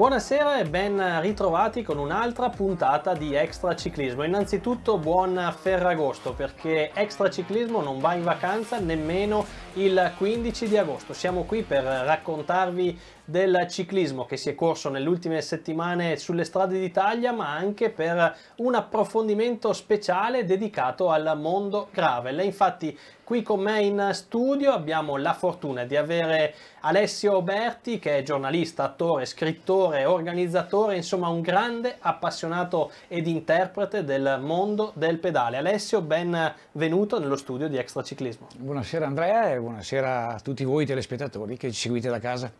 Buonasera e ben ritrovati con un'altra puntata di Extra Ciclismo. Innanzitutto buon Ferragosto perché Extra Ciclismo non va in vacanza nemmeno il 15 di agosto. Siamo qui per raccontarvi del ciclismo che si è corso nelle ultime settimane sulle strade d'Italia ma anche per un approfondimento speciale dedicato al mondo gravel. E infatti Qui con me in studio abbiamo la fortuna di avere Alessio Berti che è giornalista, attore, scrittore, organizzatore, insomma un grande appassionato ed interprete del mondo del pedale. Alessio, benvenuto nello studio di Extraciclismo. Buonasera Andrea e buonasera a tutti voi telespettatori che ci seguite da casa.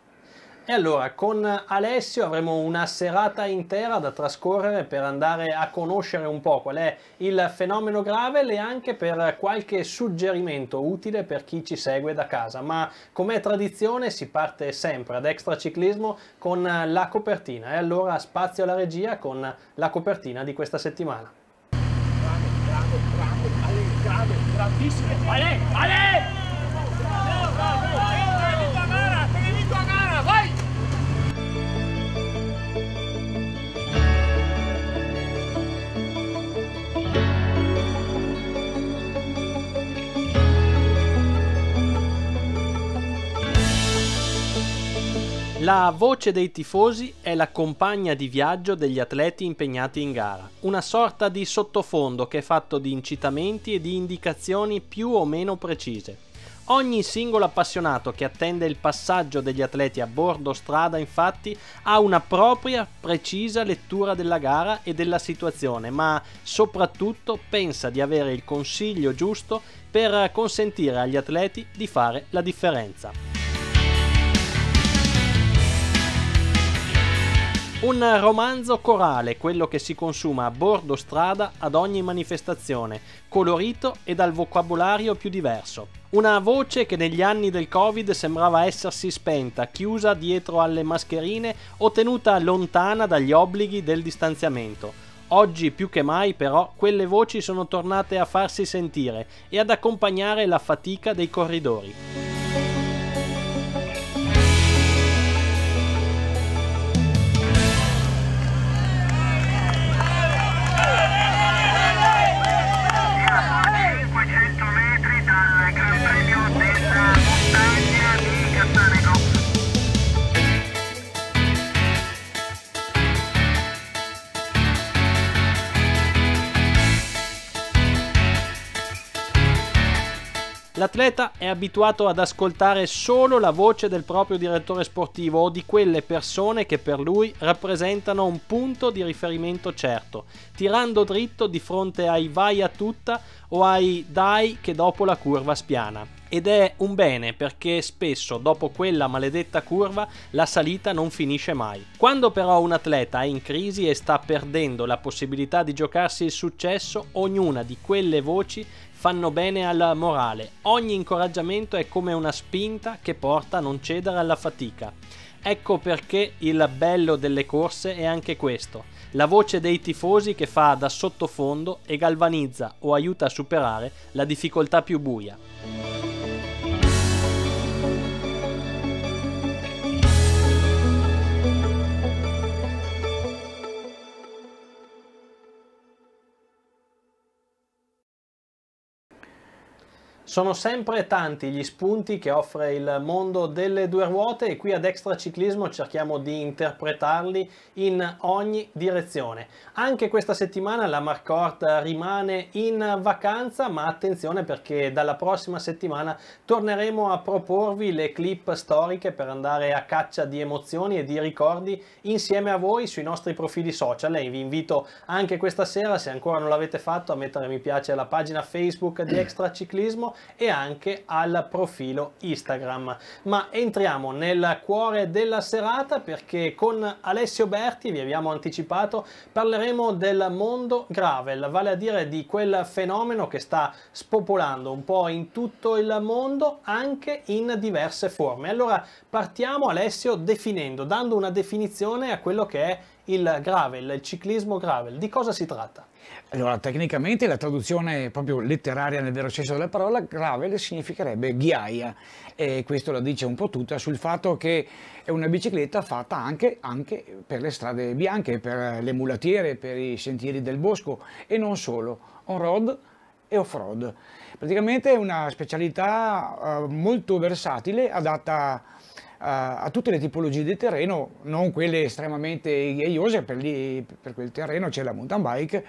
E allora con Alessio avremo una serata intera da trascorrere per andare a conoscere un po' qual è il fenomeno gravel e anche per qualche suggerimento utile per chi ci segue da casa. Ma come tradizione si parte sempre ad extraciclismo con la copertina e allora spazio alla regia con la copertina di questa settimana. Bravo, bravo, bravo, Ale, bravo, bravissimo. Ale, Ale! La voce dei tifosi è la compagna di viaggio degli atleti impegnati in gara, una sorta di sottofondo che è fatto di incitamenti e di indicazioni più o meno precise. Ogni singolo appassionato che attende il passaggio degli atleti a bordo strada infatti ha una propria precisa lettura della gara e della situazione, ma soprattutto pensa di avere il consiglio giusto per consentire agli atleti di fare la differenza. Un romanzo corale, quello che si consuma a bordo strada ad ogni manifestazione, colorito e dal vocabolario più diverso. Una voce che negli anni del Covid sembrava essersi spenta, chiusa dietro alle mascherine o tenuta lontana dagli obblighi del distanziamento. Oggi più che mai però quelle voci sono tornate a farsi sentire e ad accompagnare la fatica dei corridori. L'atleta è abituato ad ascoltare solo la voce del proprio direttore sportivo o di quelle persone che per lui rappresentano un punto di riferimento certo, tirando dritto di fronte ai vai a tutta o ai dai che dopo la curva spiana. Ed è un bene perché spesso dopo quella maledetta curva la salita non finisce mai. Quando però un atleta è in crisi e sta perdendo la possibilità di giocarsi il successo, ognuna di quelle voci fanno bene al morale. Ogni incoraggiamento è come una spinta che porta a non cedere alla fatica. Ecco perché il bello delle corse è anche questo, la voce dei tifosi che fa da sottofondo e galvanizza o aiuta a superare la difficoltà più buia. Sono sempre tanti gli spunti che offre il mondo delle due ruote e qui ad Extra Ciclismo cerchiamo di interpretarli in ogni direzione. Anche questa settimana la Marcourt rimane in vacanza, ma attenzione perché dalla prossima settimana torneremo a proporvi le clip storiche per andare a caccia di emozioni e di ricordi insieme a voi sui nostri profili social e vi invito anche questa sera, se ancora non l'avete fatto, a mettere mi piace alla pagina Facebook di Extra Ciclismo e anche al profilo Instagram. Ma entriamo nel cuore della serata perché con Alessio Berti, vi abbiamo anticipato, parleremo del mondo gravel, vale a dire di quel fenomeno che sta spopolando un po' in tutto il mondo, anche in diverse forme. Allora partiamo Alessio definendo, dando una definizione a quello che è il gravel, il ciclismo gravel, di cosa si tratta? Allora, tecnicamente la traduzione proprio letteraria nel vero senso della parola, gravel significherebbe ghiaia e questo la dice un po' tutta sul fatto che è una bicicletta fatta anche, anche per le strade bianche, per le mulattiere, per i sentieri del bosco e non solo, on road e off-road. Praticamente è una specialità eh, molto versatile, adatta a tutte le tipologie di terreno, non quelle estremamente ghiaiose, per, lì, per quel terreno c'è la mountain bike,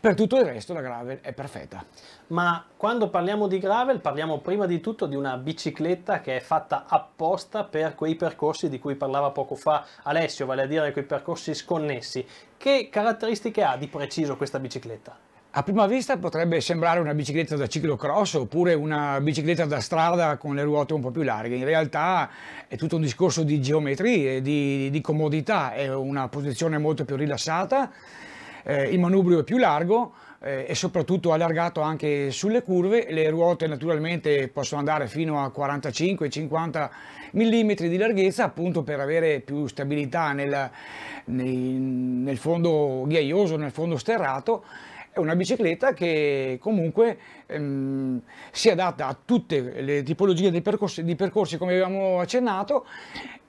per tutto il resto la gravel è perfetta. Ma quando parliamo di gravel parliamo prima di tutto di una bicicletta che è fatta apposta per quei percorsi di cui parlava poco fa Alessio, vale a dire quei percorsi sconnessi. Che caratteristiche ha di preciso questa bicicletta? A prima vista potrebbe sembrare una bicicletta da ciclocross oppure una bicicletta da strada con le ruote un po' più larghe, in realtà è tutto un discorso di geometria, di, di comodità, è una posizione molto più rilassata, eh, il manubrio è più largo eh, e soprattutto allargato anche sulle curve, le ruote naturalmente possono andare fino a 45-50 mm di larghezza appunto per avere più stabilità nel, nel, nel fondo ghiaioso, nel fondo sterrato è una bicicletta che comunque ehm, si adatta a tutte le tipologie di percorsi, di percorsi come avevamo accennato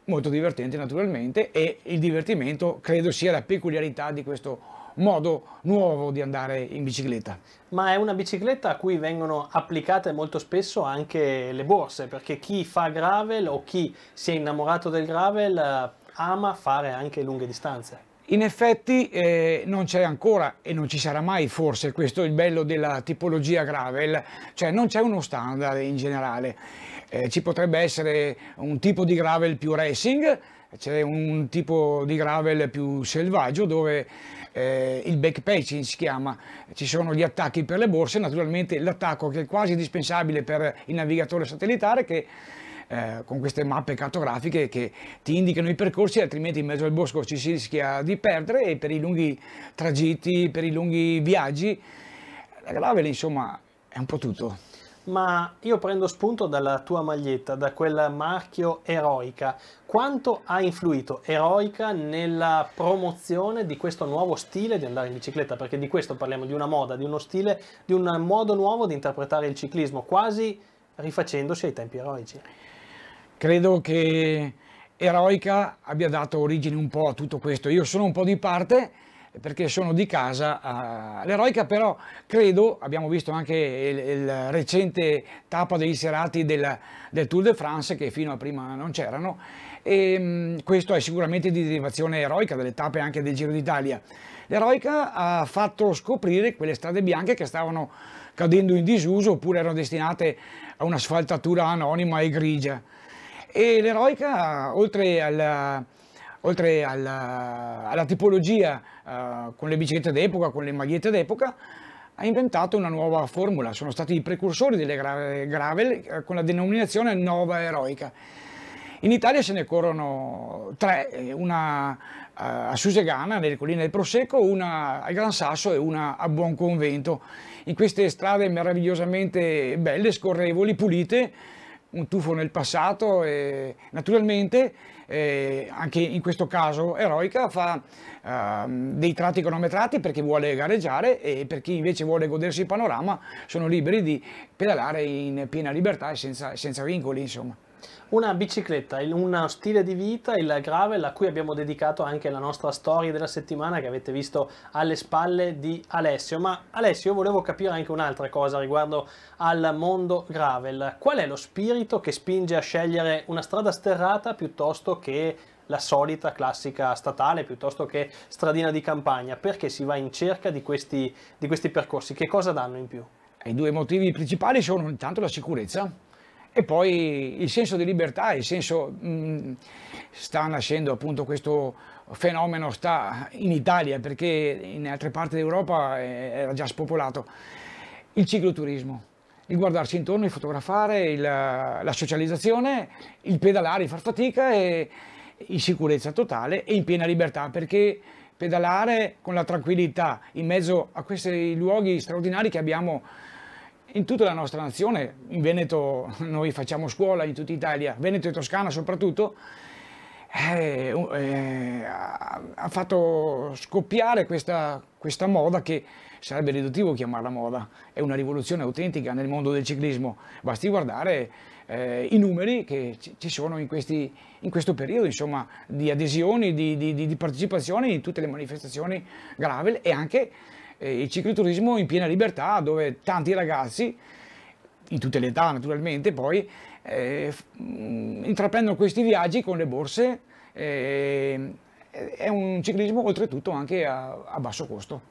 molto divertente naturalmente e il divertimento credo sia la peculiarità di questo modo nuovo di andare in bicicletta. Ma è una bicicletta a cui vengono applicate molto spesso anche le borse, perché chi fa gravel o chi si è innamorato del gravel eh, ama fare anche lunghe distanze. In effetti eh, non c'è ancora e non ci sarà mai forse, questo è il bello della tipologia gravel, cioè non c'è uno standard in generale. Eh, ci potrebbe essere un tipo di gravel più racing, c'è un tipo di gravel più selvaggio dove eh, il backpatching si chiama, ci sono gli attacchi per le borse, naturalmente l'attacco che è quasi indispensabile per il navigatore satellitare che eh, con queste mappe cartografiche che ti indicano i percorsi, altrimenti in mezzo al bosco ci si rischia di perdere e per i lunghi tragitti, per i lunghi viaggi, la Gravele insomma è un po' tutto. Ma io prendo spunto dalla tua maglietta, da quel marchio Eroica. Quanto ha influito Eroica nella promozione di questo nuovo stile di andare in bicicletta? Perché di questo parliamo, di una moda, di uno stile, di un modo nuovo di interpretare il ciclismo, quasi rifacendosi ai tempi eroici credo che Eroica abbia dato origine un po' a tutto questo. Io sono un po' di parte perché sono di casa all'Eroica, però credo, abbiamo visto anche il, il recente tappa dei serati del, del, Tour de France che fino a prima non c'erano, e mm, questo è sicuramente di derivazione eroica delle tappe anche del Giro d'Italia. L'Eroica ha fatto scoprire quelle strade bianche che stavano cadendo in disuso oppure erano destinate a un'asfaltatura anonima e grigia e l'eroica, oltre alla, oltre alla, alla tipologia uh, con le biciclette d'epoca, con le magliette d'epoca, ha inventato una nuova formula, sono stati i precursori delle gra gravel eh, con la denominazione Nova Eroica. In Italia se ne corrono tre, eh, una a Susegana, nelle colline del Prosecco, una al Gran Sasso e una a Buon Convento. In queste strade meravigliosamente belle, scorrevoli, pulite, un tuffo nel passato e naturalmente eh, anche in questo caso Eroica fa eh, dei tratti cronometrati perché vuole gareggiare e per chi invece vuole godersi il panorama sono liberi di pedalare in piena libertà e senza, senza vincoli insomma. Una bicicletta, uno stile di vita, il gravel, a cui abbiamo dedicato anche la nostra storia della settimana che avete visto alle spalle di Alessio. Ma Alessio, io volevo capire anche un'altra cosa riguardo al mondo gravel. Qual è lo spirito che spinge a scegliere una strada sterrata piuttosto che la solita classica statale piuttosto che stradina di campagna? Perché si va in cerca di questi, di questi percorsi? Che cosa danno in più? I due motivi principali sono intanto la sicurezza e poi il senso di libertà, il senso mh, mm, sta nascendo appunto questo fenomeno sta in Italia perché in altre parti d'Europa eh, era già spopolato. Il cicloturismo, il guardarsi intorno, il fotografare, il, la socializzazione, il pedalare, il far fatica e in sicurezza totale e in piena libertà perché pedalare con la tranquillità in mezzo a questi luoghi straordinari che abbiamo in tutta la nostra nazione, in Veneto noi facciamo scuola, in tutta Italia, Veneto e Toscana soprattutto, eh, eh, ha fatto scoppiare questa, questa, moda che sarebbe riduttivo chiamarla moda, è una rivoluzione autentica nel mondo del ciclismo, basti guardare eh, i numeri che ci sono in, questi, in questo periodo insomma, di adesioni, di, di, di partecipazione in tutte le manifestazioni gravel e anche eh, il cicloturismo in piena libertà dove tanti ragazzi, in tutte le età naturalmente poi, eh, mm, intraprendono questi viaggi con le borse. Eh, è un ciclismo oltretutto anche a, a basso costo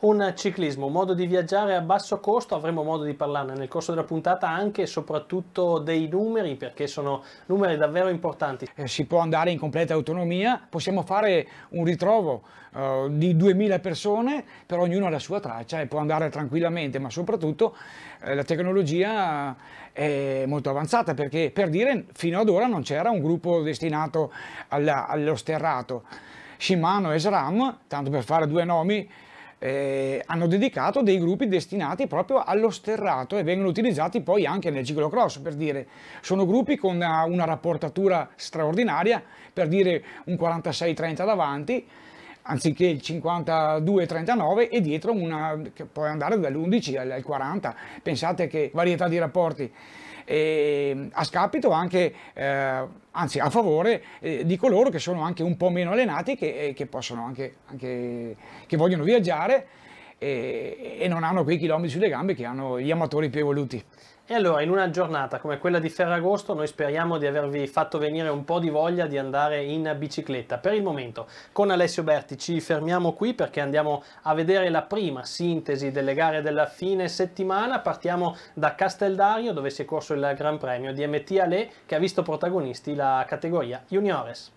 un ciclismo, un modo di viaggiare a basso costo, avremo modo di parlarne nel corso della puntata anche e soprattutto dei numeri perché sono numeri davvero importanti. Eh, si può andare in completa autonomia, possiamo fare un ritrovo uh, di 2000 persone, però ognuno ha la sua traccia e può andare tranquillamente, ma soprattutto eh, la tecnologia eh, è molto avanzata perché per dire fino ad ora non c'era un gruppo destinato alla, allo sterrato. Shimano e SRAM, tanto per fare due nomi, eh, hanno dedicato dei gruppi destinati proprio allo sterrato e vengono utilizzati poi anche nel ciclocross per dire sono gruppi con una, eh, una rapportatura straordinaria per dire un 46-30 davanti anziché il 52-39 e dietro una che può andare dall'11 al 40 pensate che varietà di rapporti e, ehm, a scapito anche eh, anzi a favore eh, di coloro che sono anche un po' meno allenati, che, eh, che possono anche, anche, che vogliono viaggiare e, eh, e non hanno quei chilometri sulle gambe che hanno gli amatori più evoluti. E allora, in una giornata come quella di Ferragosto, noi speriamo di avervi fatto venire un po' di voglia di andare in bicicletta. Per il momento, con Alessio Berti ci fermiamo qui perché andiamo a vedere la prima sintesi delle gare della fine settimana. Partiamo da Casteldario, dove si è corso il Gran Premio di MT Ale, che ha visto protagonisti la categoria Juniores.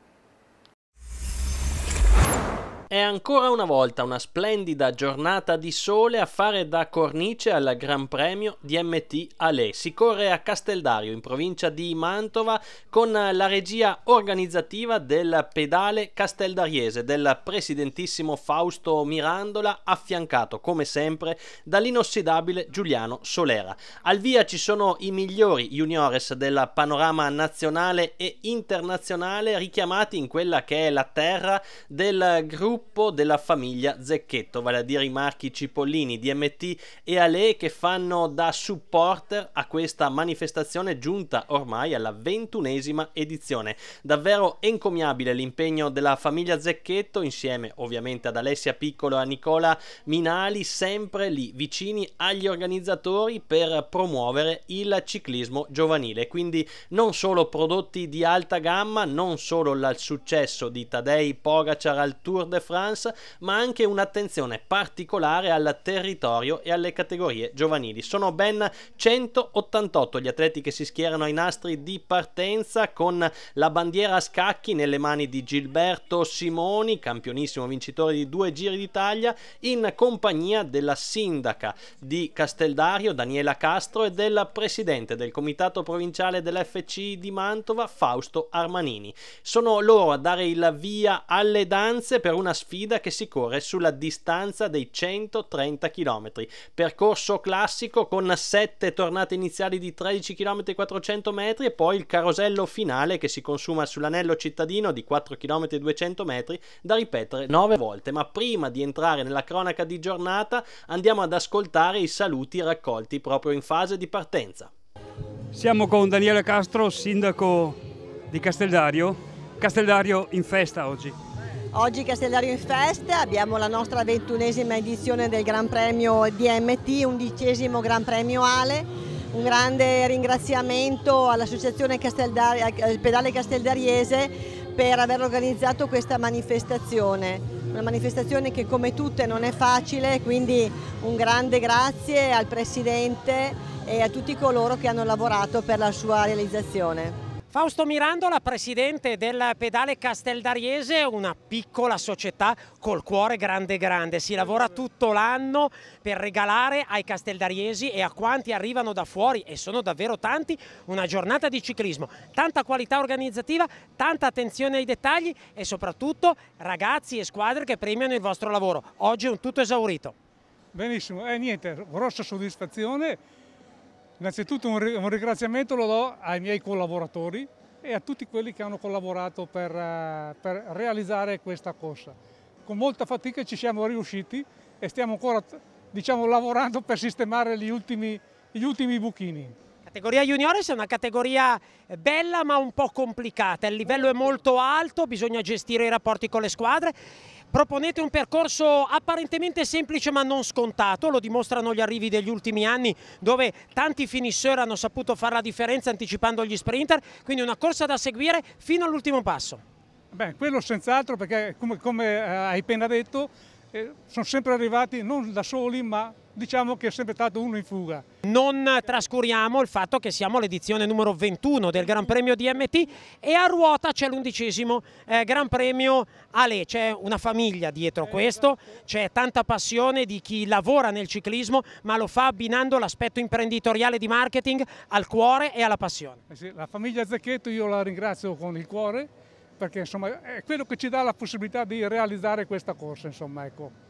È ancora una volta una splendida giornata di sole a fare da cornice al Gran Premio di MT Ale. Si corre a Casteldario in provincia di Mantova con la regia organizzativa del pedale casteldariese del presidentissimo Fausto Mirandola affiancato come sempre dall'inossidabile Giuliano Solera. Al via ci sono i migliori juniores del panorama nazionale e internazionale richiamati in quella che è la terra del gruppo gruppo della famiglia Zecchetto, vale a dire i marchi Cipollini, DMT e Ale che fanno da supporter a questa manifestazione giunta ormai alla ventunesima edizione. Davvero encomiabile l'impegno della famiglia Zecchetto insieme ovviamente ad Alessia Piccolo e a Nicola Minali, sempre lì vicini agli organizzatori per promuovere il ciclismo giovanile. Quindi non solo prodotti di alta gamma, non solo il successo di Tadei Pogacar al Tour de France, ma anche un'attenzione particolare al territorio e alle categorie giovanili. Sono ben 188 gli atleti che si schierano ai nastri di partenza con la bandiera a scacchi nelle mani di Gilberto Simoni, campionissimo vincitore di due Giri d'Italia, in compagnia della sindaca di Casteldario, Daniela Castro, e del presidente del comitato provinciale dell'FC di Mantova, Fausto Armanini. Sono loro a dare il via alle danze per una sfida che si corre sulla distanza dei 130 km, percorso classico con 7 tornate iniziali di 13 km 400 metri e poi il carosello finale che si consuma sull'anello cittadino di 4 km 200 metri da ripetere 9 volte, ma prima di entrare nella cronaca di giornata andiamo ad ascoltare i saluti raccolti proprio in fase di partenza. Siamo con Daniele Castro, sindaco di Casteldario. Casteldario in festa oggi. Oggi Castellario in Festa abbiamo la nostra ventunesima edizione del Gran Premio DMT, undicesimo Gran Premio Ale. Un grande ringraziamento all'Associazione Casteldar Pedale Casteldariese per aver organizzato questa manifestazione. Una manifestazione che come tutte non è facile, quindi un grande grazie al Presidente e a tutti coloro che hanno lavorato per la sua realizzazione. Fausto Mirandola, presidente del Pedale Casteldariese, una piccola società col cuore grande grande. Si lavora tutto l'anno per regalare ai casteldariesi e a quanti arrivano da fuori, e sono davvero tanti, una giornata di ciclismo. Tanta qualità organizzativa, tanta attenzione ai dettagli e soprattutto ragazzi e squadre che premiano il vostro lavoro. Oggi è un tutto esaurito. Benissimo, eh, niente, grossa soddisfazione Innanzitutto un, ringraziamento lo do ai miei collaboratori e a tutti quelli che hanno collaborato per, eh, per realizzare questa corsa. Con molta fatica ci siamo riusciti e stiamo ancora diciamo, lavorando per sistemare gli ultimi, gli ultimi buchini. Categoria juniores è una categoria eh, bella ma un po' complicata, il livello è molto alto, bisogna gestire i rapporti con le squadre proponete un percorso apparentemente semplice ma non scontato, lo dimostrano gli arrivi degli ultimi anni dove tanti finisseur hanno saputo fare la differenza anticipando gli sprinter, quindi una corsa da seguire fino all'ultimo passo. Beh, quello senz'altro perché come, come, eh, hai appena detto eh, sono sempre arrivati non da soli ma diciamo che è sempre stato uno in fuga. Non trascuriamo il fatto che siamo all'edizione numero 21 del Gran Premio DMT e a ruota c'è l'undicesimo eh, Gran Premio Ale, c'è una famiglia dietro eh, questo, c'è tanta passione di chi lavora nel ciclismo ma lo fa abbinando l'aspetto imprenditoriale di marketing al cuore e alla passione. Eh la famiglia Zecchetto io la ringrazio con il cuore perché insomma, è quello che ci dà la possibilità di realizzare questa corsa. Insomma, ecco.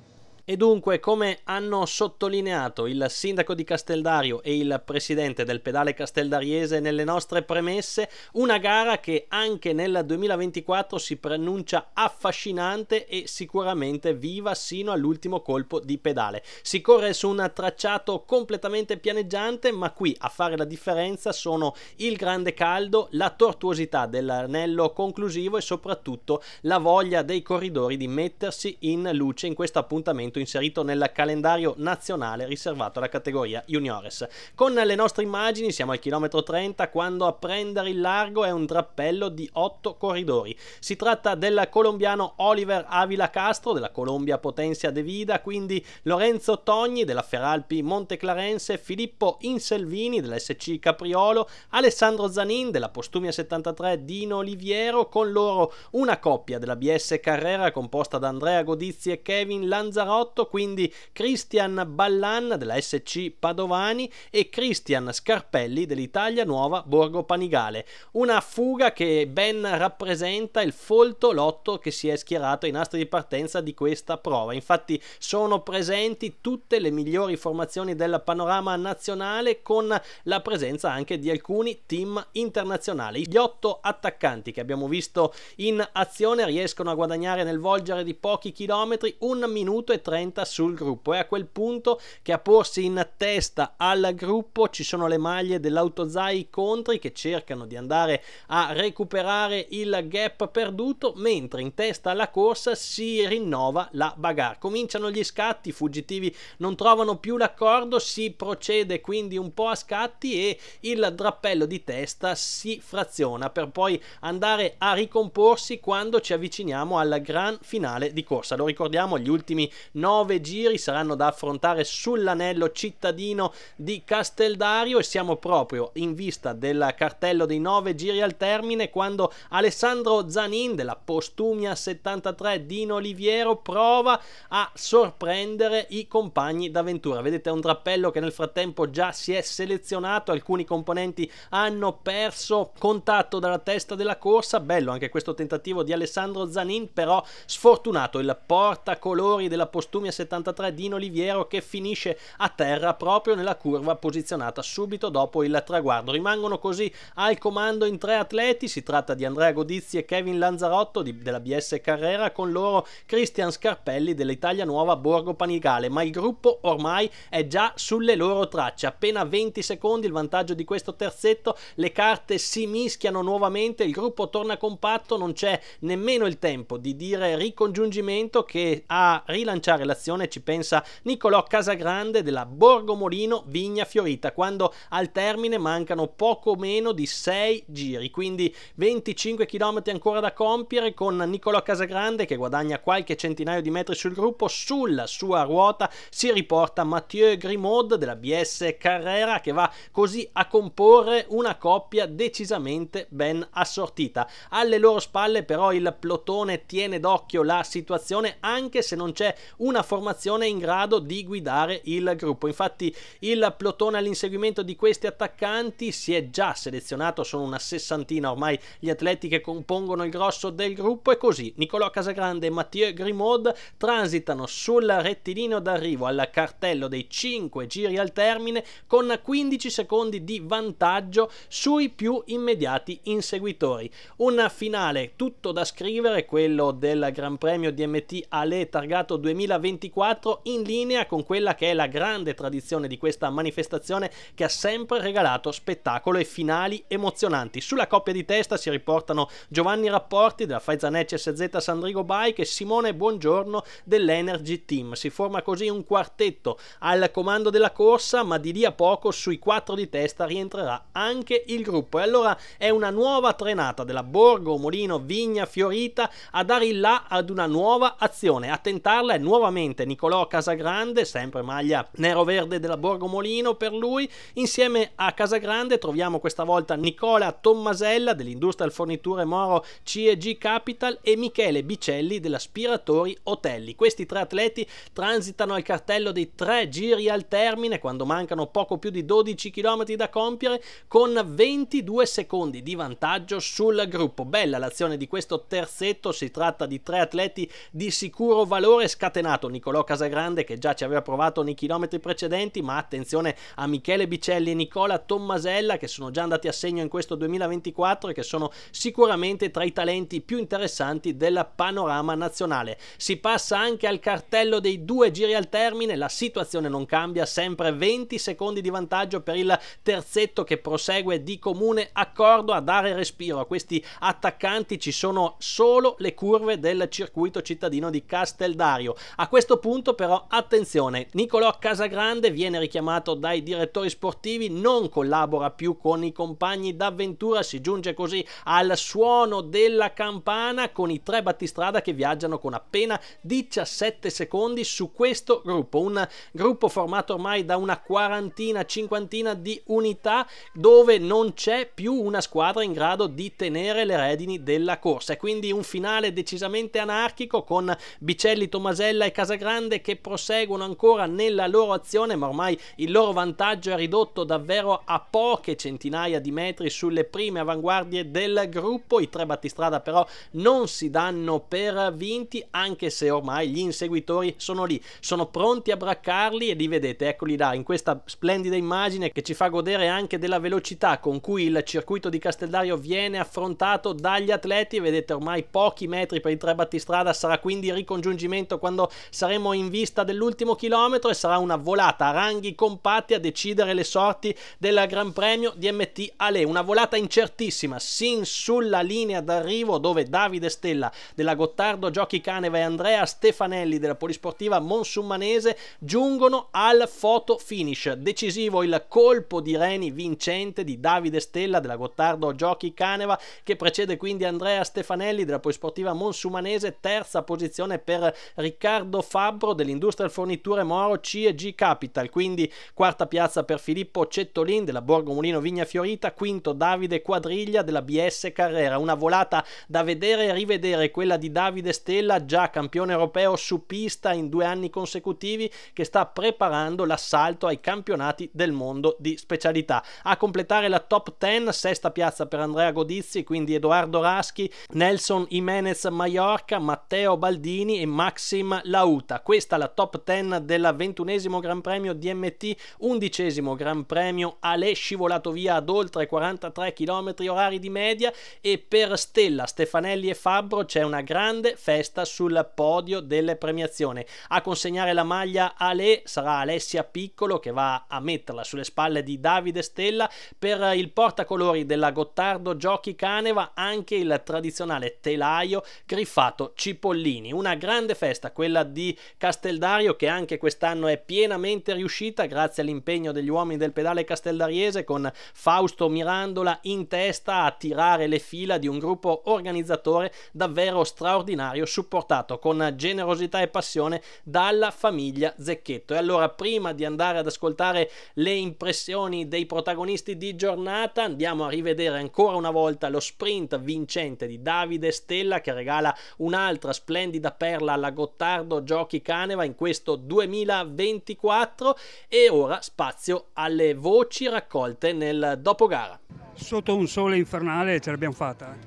E dunque, come hanno sottolineato il sindaco di Casteldario e il presidente del pedale casteldariese nelle nostre premesse, una gara che anche nel 2024 si preannuncia affascinante e sicuramente viva sino all'ultimo colpo di pedale. Si corre su un tracciato completamente pianeggiante, ma qui a fare la differenza sono il grande caldo, la tortuosità dell'anello conclusivo e soprattutto la voglia dei corridori di mettersi in luce in questo appuntamento campionato inserito nel calendario nazionale riservato alla categoria juniores. Con le nostre immagini siamo al chilometro 30 quando a prendere il largo è un drappello di 8 corridori. Si tratta del colombiano Oliver Avila Castro della Colombia Potenza De Vida, quindi Lorenzo Togni della Feralpi Monteclarense, Filippo Inselvini dell'SC Capriolo, Alessandro Zanin della Postumia 73, Dino Oliviero, con loro una coppia della BS Carrera composta da Andrea Godizzi e Kevin Lanzarote 2018, quindi Christian Ballan della SC Padovani e Christian Scarpelli dell'Italia Nuova Borgo Panigale. Una fuga che ben rappresenta il folto lotto che si è schierato ai nastri di partenza di questa prova. Infatti sono presenti tutte le migliori formazioni del panorama nazionale con la presenza anche di alcuni team internazionali. Gli otto attaccanti che abbiamo visto in azione riescono a guadagnare nel volgere di pochi chilometri un minuto e 30 30 sul gruppo. È a quel punto che a porsi in testa al gruppo ci sono le maglie dell'Autozai Contri che cercano di andare a recuperare il gap perduto, mentre in testa alla corsa si rinnova la bagarre. Cominciano gli scatti, i fuggitivi non trovano più l'accordo, si procede quindi un po' a scatti e il drappello di testa si fraziona per poi andare a ricomporsi quando ci avviciniamo alla gran finale di corsa. Lo ricordiamo, gli ultimi 9 giri saranno da affrontare sull'anello cittadino di Casteldario e siamo proprio in vista del cartello dei 9 giri al termine quando Alessandro Zanin della Postumia 73 Dino Oliviero prova a sorprendere i compagni d'avventura. Vedete un drappello che nel frattempo già si è selezionato, alcuni componenti hanno perso contatto dalla testa della corsa, bello anche questo tentativo di Alessandro Zanin, però sfortunato il portacolori della Postumia costumi a 73 Dino Oliviero che finisce a terra proprio nella curva posizionata subito dopo il traguardo. Rimangono così al comando in tre atleti, si tratta di Andrea Godizzi e Kevin Lanzarotto di, della BS Carrera, con loro Cristian Scarpelli dell'Italia Nuova Borgo Panigale, ma il gruppo ormai è già sulle loro tracce, appena 20 secondi il vantaggio di questo terzetto, le carte si mischiano nuovamente, il gruppo torna compatto, non c'è nemmeno il tempo di dire ricongiungimento che a rilanciare relazione ci pensa Niccolò Casagrande della Borgo Molino Vigna Fiorita, quando al termine mancano poco meno di 6 giri, quindi 25 km ancora da compiere con Niccolò Casagrande che guadagna qualche centinaio di metri sul gruppo, sulla sua ruota si riporta Mathieu Grimaud della BS Carrera che va così a comporre una coppia decisamente ben assortita. Alle loro spalle però il plotone tiene d'occhio la situazione anche se non c'è un una formazione in grado di guidare il gruppo. Infatti il plotone all'inseguimento di questi attaccanti si è già selezionato, sono una sessantina ormai gli atleti che compongono il grosso del gruppo e così Nicolò Casagrande e Mathieu Grimaud transitano sul rettilineo d'arrivo al cartello dei 5 giri al termine con 15 secondi di vantaggio sui più immediati inseguitori. Un finale tutto da scrivere, quello del Gran Premio DMT Ale targato 2020 2024 in linea con quella che è la grande tradizione di questa manifestazione che ha sempre regalato spettacolo e finali emozionanti. Sulla coppia di testa si riportano Giovanni Rapporti della Faizanecce SZ Sandrigo Bike e Simone Buongiorno dell'Energy Team. Si forma così un quartetto al comando della corsa, ma di lì a poco sui quattro di testa rientrerà anche il gruppo. E allora è una nuova trenata della Borgo, Molino, Vigna, Fiorita a dare il là ad una nuova azione. A tentarla è nuovamente nuovamente Nicolò Casagrande, sempre maglia nero-verde della Borgo Molino per lui. Insieme a Casagrande troviamo questa volta Nicola Tommasella dell'Industrial Forniture Moro CEG Capital e Michele Bicelli dell'Aspiratori Otelli. Questi tre atleti transitano al cartello dei tre giri al termine quando mancano poco più di 12 km da compiere con 22 secondi di vantaggio sul gruppo. Bella l'azione di questo terzetto, si tratta di tre atleti di sicuro valore scatenato provato Nicolò Casagrande che già ci aveva provato nei chilometri precedenti, ma attenzione a Michele Bicelli e Nicola Tommasella che sono già andati a segno in questo 2024 e che sono sicuramente tra i talenti più interessanti del panorama nazionale. Si passa anche al cartello dei due giri al termine, la situazione non cambia, sempre 20 secondi di vantaggio per il terzetto che prosegue di comune accordo a dare respiro a questi attaccanti ci sono solo le curve del circuito cittadino di Casteldario. A questo punto però attenzione, Nicolò Casagrande viene richiamato dai direttori sportivi, non collabora più con i compagni d'avventura, si giunge così al suono della campana con i tre battistrada che viaggiano con appena 17 secondi su questo gruppo, un gruppo formato ormai da una quarantina, cinquantina di unità dove non c'è più una squadra in grado di tenere le redini della corsa e quindi un finale decisamente anarchico con Bicelli, Tomasella e e Casagrande che proseguono ancora nella loro azione, ma ormai il loro vantaggio è ridotto davvero a poche centinaia di metri sulle prime avanguardie del gruppo. I tre battistrada però non si danno per vinti, anche se ormai gli inseguitori sono lì, sono pronti a braccarli e li vedete, eccoli là, in questa splendida immagine che ci fa godere anche della velocità con cui il circuito di Casteldario viene affrontato dagli atleti, vedete ormai pochi metri per i tre battistrada, sarà quindi ricongiungimento quando saremo in vista dell'ultimo chilometro e sarà una volata a ranghi compatti a decidere le sorti del Gran Premio di MT Ale, una volata incertissima sin sulla linea d'arrivo dove Davide Stella della Gottardo Giochi Caneva e Andrea Stefanelli della Polisportiva Monsummanese giungono al foto finish. Decisivo il colpo di Reni vincente di Davide Stella della Gottardo Giochi Caneva che precede quindi Andrea Stefanelli della Polisportiva Monsumanese, terza posizione per Riccardo Riccardo Fabbro dell'Industrial Forniture Moro C&G Capital, quindi quarta piazza per Filippo Cettolin della Borgo Mulino Vigna Fiorita, quinto Davide Quadriglia della BS Carrera, una volata da vedere e rivedere quella di Davide Stella, già campione europeo su pista in due anni consecutivi, che sta preparando l'assalto ai campionati del mondo di specialità. A completare la top 10, sesta piazza per Andrea Godizzi, quindi Edoardo Raschi, Nelson Jimenez Mallorca, Matteo Baldini e Maxim La Lauta. Questa la top 10 del ventunesimo Gran Premio DMT, undicesimo Gran Premio Ale scivolato via ad oltre 43 km orari di media e per Stella, Stefanelli e Fabbro c'è una grande festa sul podio delle premiazioni. A consegnare la maglia Ale sarà Alessia Piccolo che va a metterla sulle spalle di Davide Stella per il portacolori della Gottardo Giochi Caneva anche il tradizionale telaio griffato Cipollini. Una grande festa quella di Casteldario che anche quest'anno è pienamente riuscita grazie all'impegno degli uomini del pedale casteldariese con Fausto Mirandola in testa a tirare le fila di un gruppo organizzatore davvero straordinario supportato con generosità e passione dalla famiglia Zecchetto. E allora prima di andare ad ascoltare le impressioni dei protagonisti di giornata andiamo a rivedere ancora una volta lo sprint vincente di Davide Stella che regala un'altra splendida perla alla Gottardo giochi Caneva in questo 2024 e ora spazio alle voci raccolte nel dopogara. Sotto un sole infernale ce l'abbiamo fatta. Eh.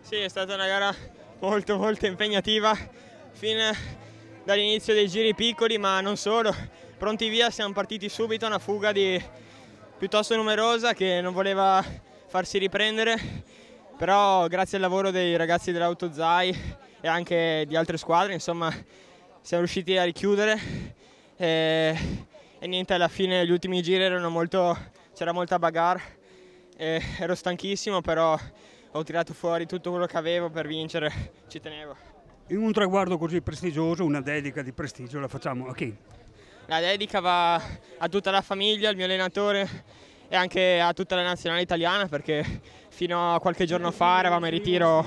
Sì, è stata una gara molto molto impegnativa fin dall'inizio dei giri piccoli ma non solo. Pronti via siamo partiti subito, a una fuga di... piuttosto numerosa che non voleva farsi riprendere però grazie al lavoro dei ragazzi dell'Autozai e anche di altre squadre insomma siamo riusciti a richiudere e, e niente alla fine gli ultimi giri erano molto c'era molta bagarre ero stanchissimo però ho tirato fuori tutto quello che avevo per vincere ci tenevo in un traguardo così prestigioso una dedica di prestigio la facciamo a chi? la dedica va a tutta la famiglia al mio allenatore e anche a tutta la nazionale italiana perché fino a qualche giorno fa eravamo in ritiro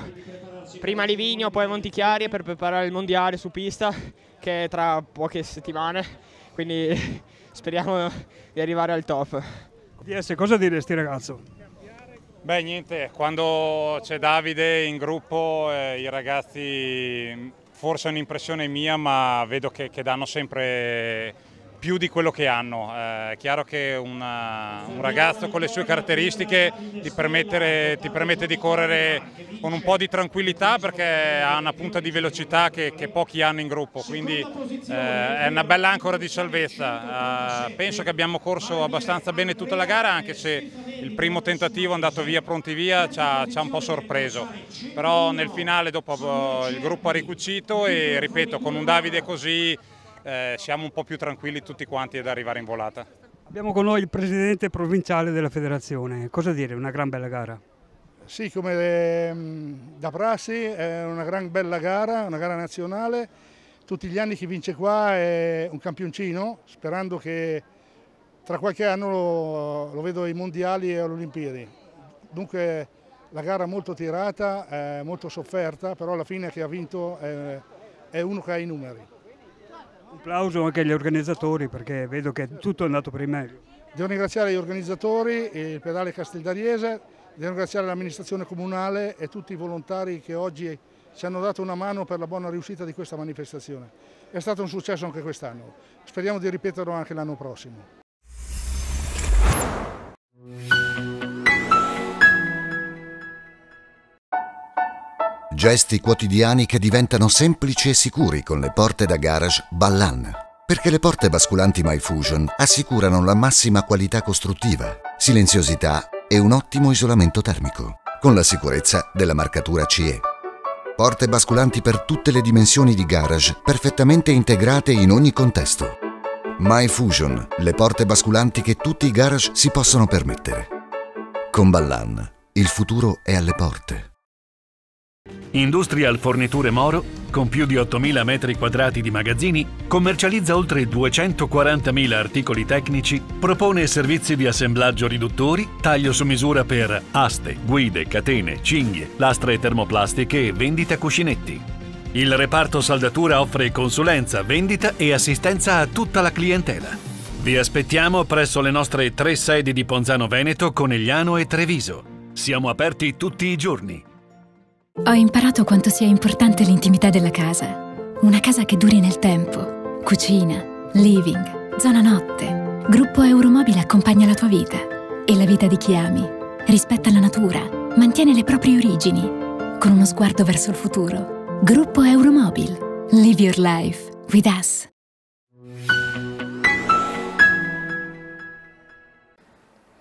prima a Livigno poi a Montichiari per preparare il mondiale su pista che è tra poche settimane, quindi speriamo di arrivare al top. DS, cosa diresti ragazzo? Beh niente, quando c'è Davide in gruppo eh, i ragazzi forse è un'impressione mia ma vedo che, che danno sempre più di quello che hanno. Eh, è chiaro che una, eh, un ragazzo con le sue caratteristiche ti, ti, permette di correre con un po' di tranquillità perché ha una punta di velocità che, che pochi hanno in gruppo, quindi eh, è una bella ancora di salvezza. Eh, penso che abbiamo corso abbastanza bene tutta la gara anche se il primo tentativo andato via pronti via ci ha, ci ha un po' sorpreso, però nel finale dopo eh, il gruppo ha ricucito e ripeto con un Davide così eh, siamo un po' più tranquilli tutti quanti ad arrivare in volata. Abbiamo con noi il presidente provinciale della federazione, cosa dire, una gran bella gara? Sì, come ehm, da prassi è una gran bella gara, una gara nazionale, tutti gli anni chi vince qua è un campioncino, sperando che tra qualche anno lo, lo vedo ai mondiali e alle Olimpiadi. Dunque la gara molto tirata, eh, molto sofferta, però alla fine chi ha vinto è, è uno che ha i numeri. Un applauso anche agli organizzatori perché vedo che tutto è andato per il meglio. Devo ringraziare gli organizzatori, il pedale Casteldariese, devo ringraziare l'amministrazione comunale e tutti i volontari che oggi ci hanno dato una mano per la buona riuscita di questa manifestazione. È stato un successo anche quest'anno, speriamo di ripeterlo anche l'anno prossimo. Gesti quotidiani che diventano semplici e sicuri con le porte da garage Ballan. Perché le porte basculanti MyFusion assicurano la massima qualità costruttiva, silenziosità e un ottimo isolamento termico, con la sicurezza della marcatura CE. Porte basculanti per tutte le dimensioni di garage, perfettamente integrate in ogni contesto. MyFusion, le porte basculanti che tutti i garage si possono permettere. Con Ballan, il futuro è alle porte. Industrial Forniture Moro, con più di 8.000 metri quadrati di magazzini, commercializza oltre 240.000 articoli tecnici, propone servizi di assemblaggio riduttori, taglio su misura per aste, guide, catene, cinghie, lastre termoplastiche e vendita cuscinetti. Il reparto saldatura offre consulenza, vendita e assistenza a tutta la clientela. Vi aspettiamo presso le nostre tre sedi di Ponzano Veneto, Conegliano e Treviso. Siamo aperti tutti i giorni ho imparato quanto sia importante l'intimità della casa. Una casa che duri nel tempo. Cucina, living, zona notte. Gruppo Euromobile accompagna la tua vita e la vita di chi ami. Rispetta la natura, mantiene le proprie origini, con uno sguardo verso il futuro. Gruppo Euromobile. Live your life with us.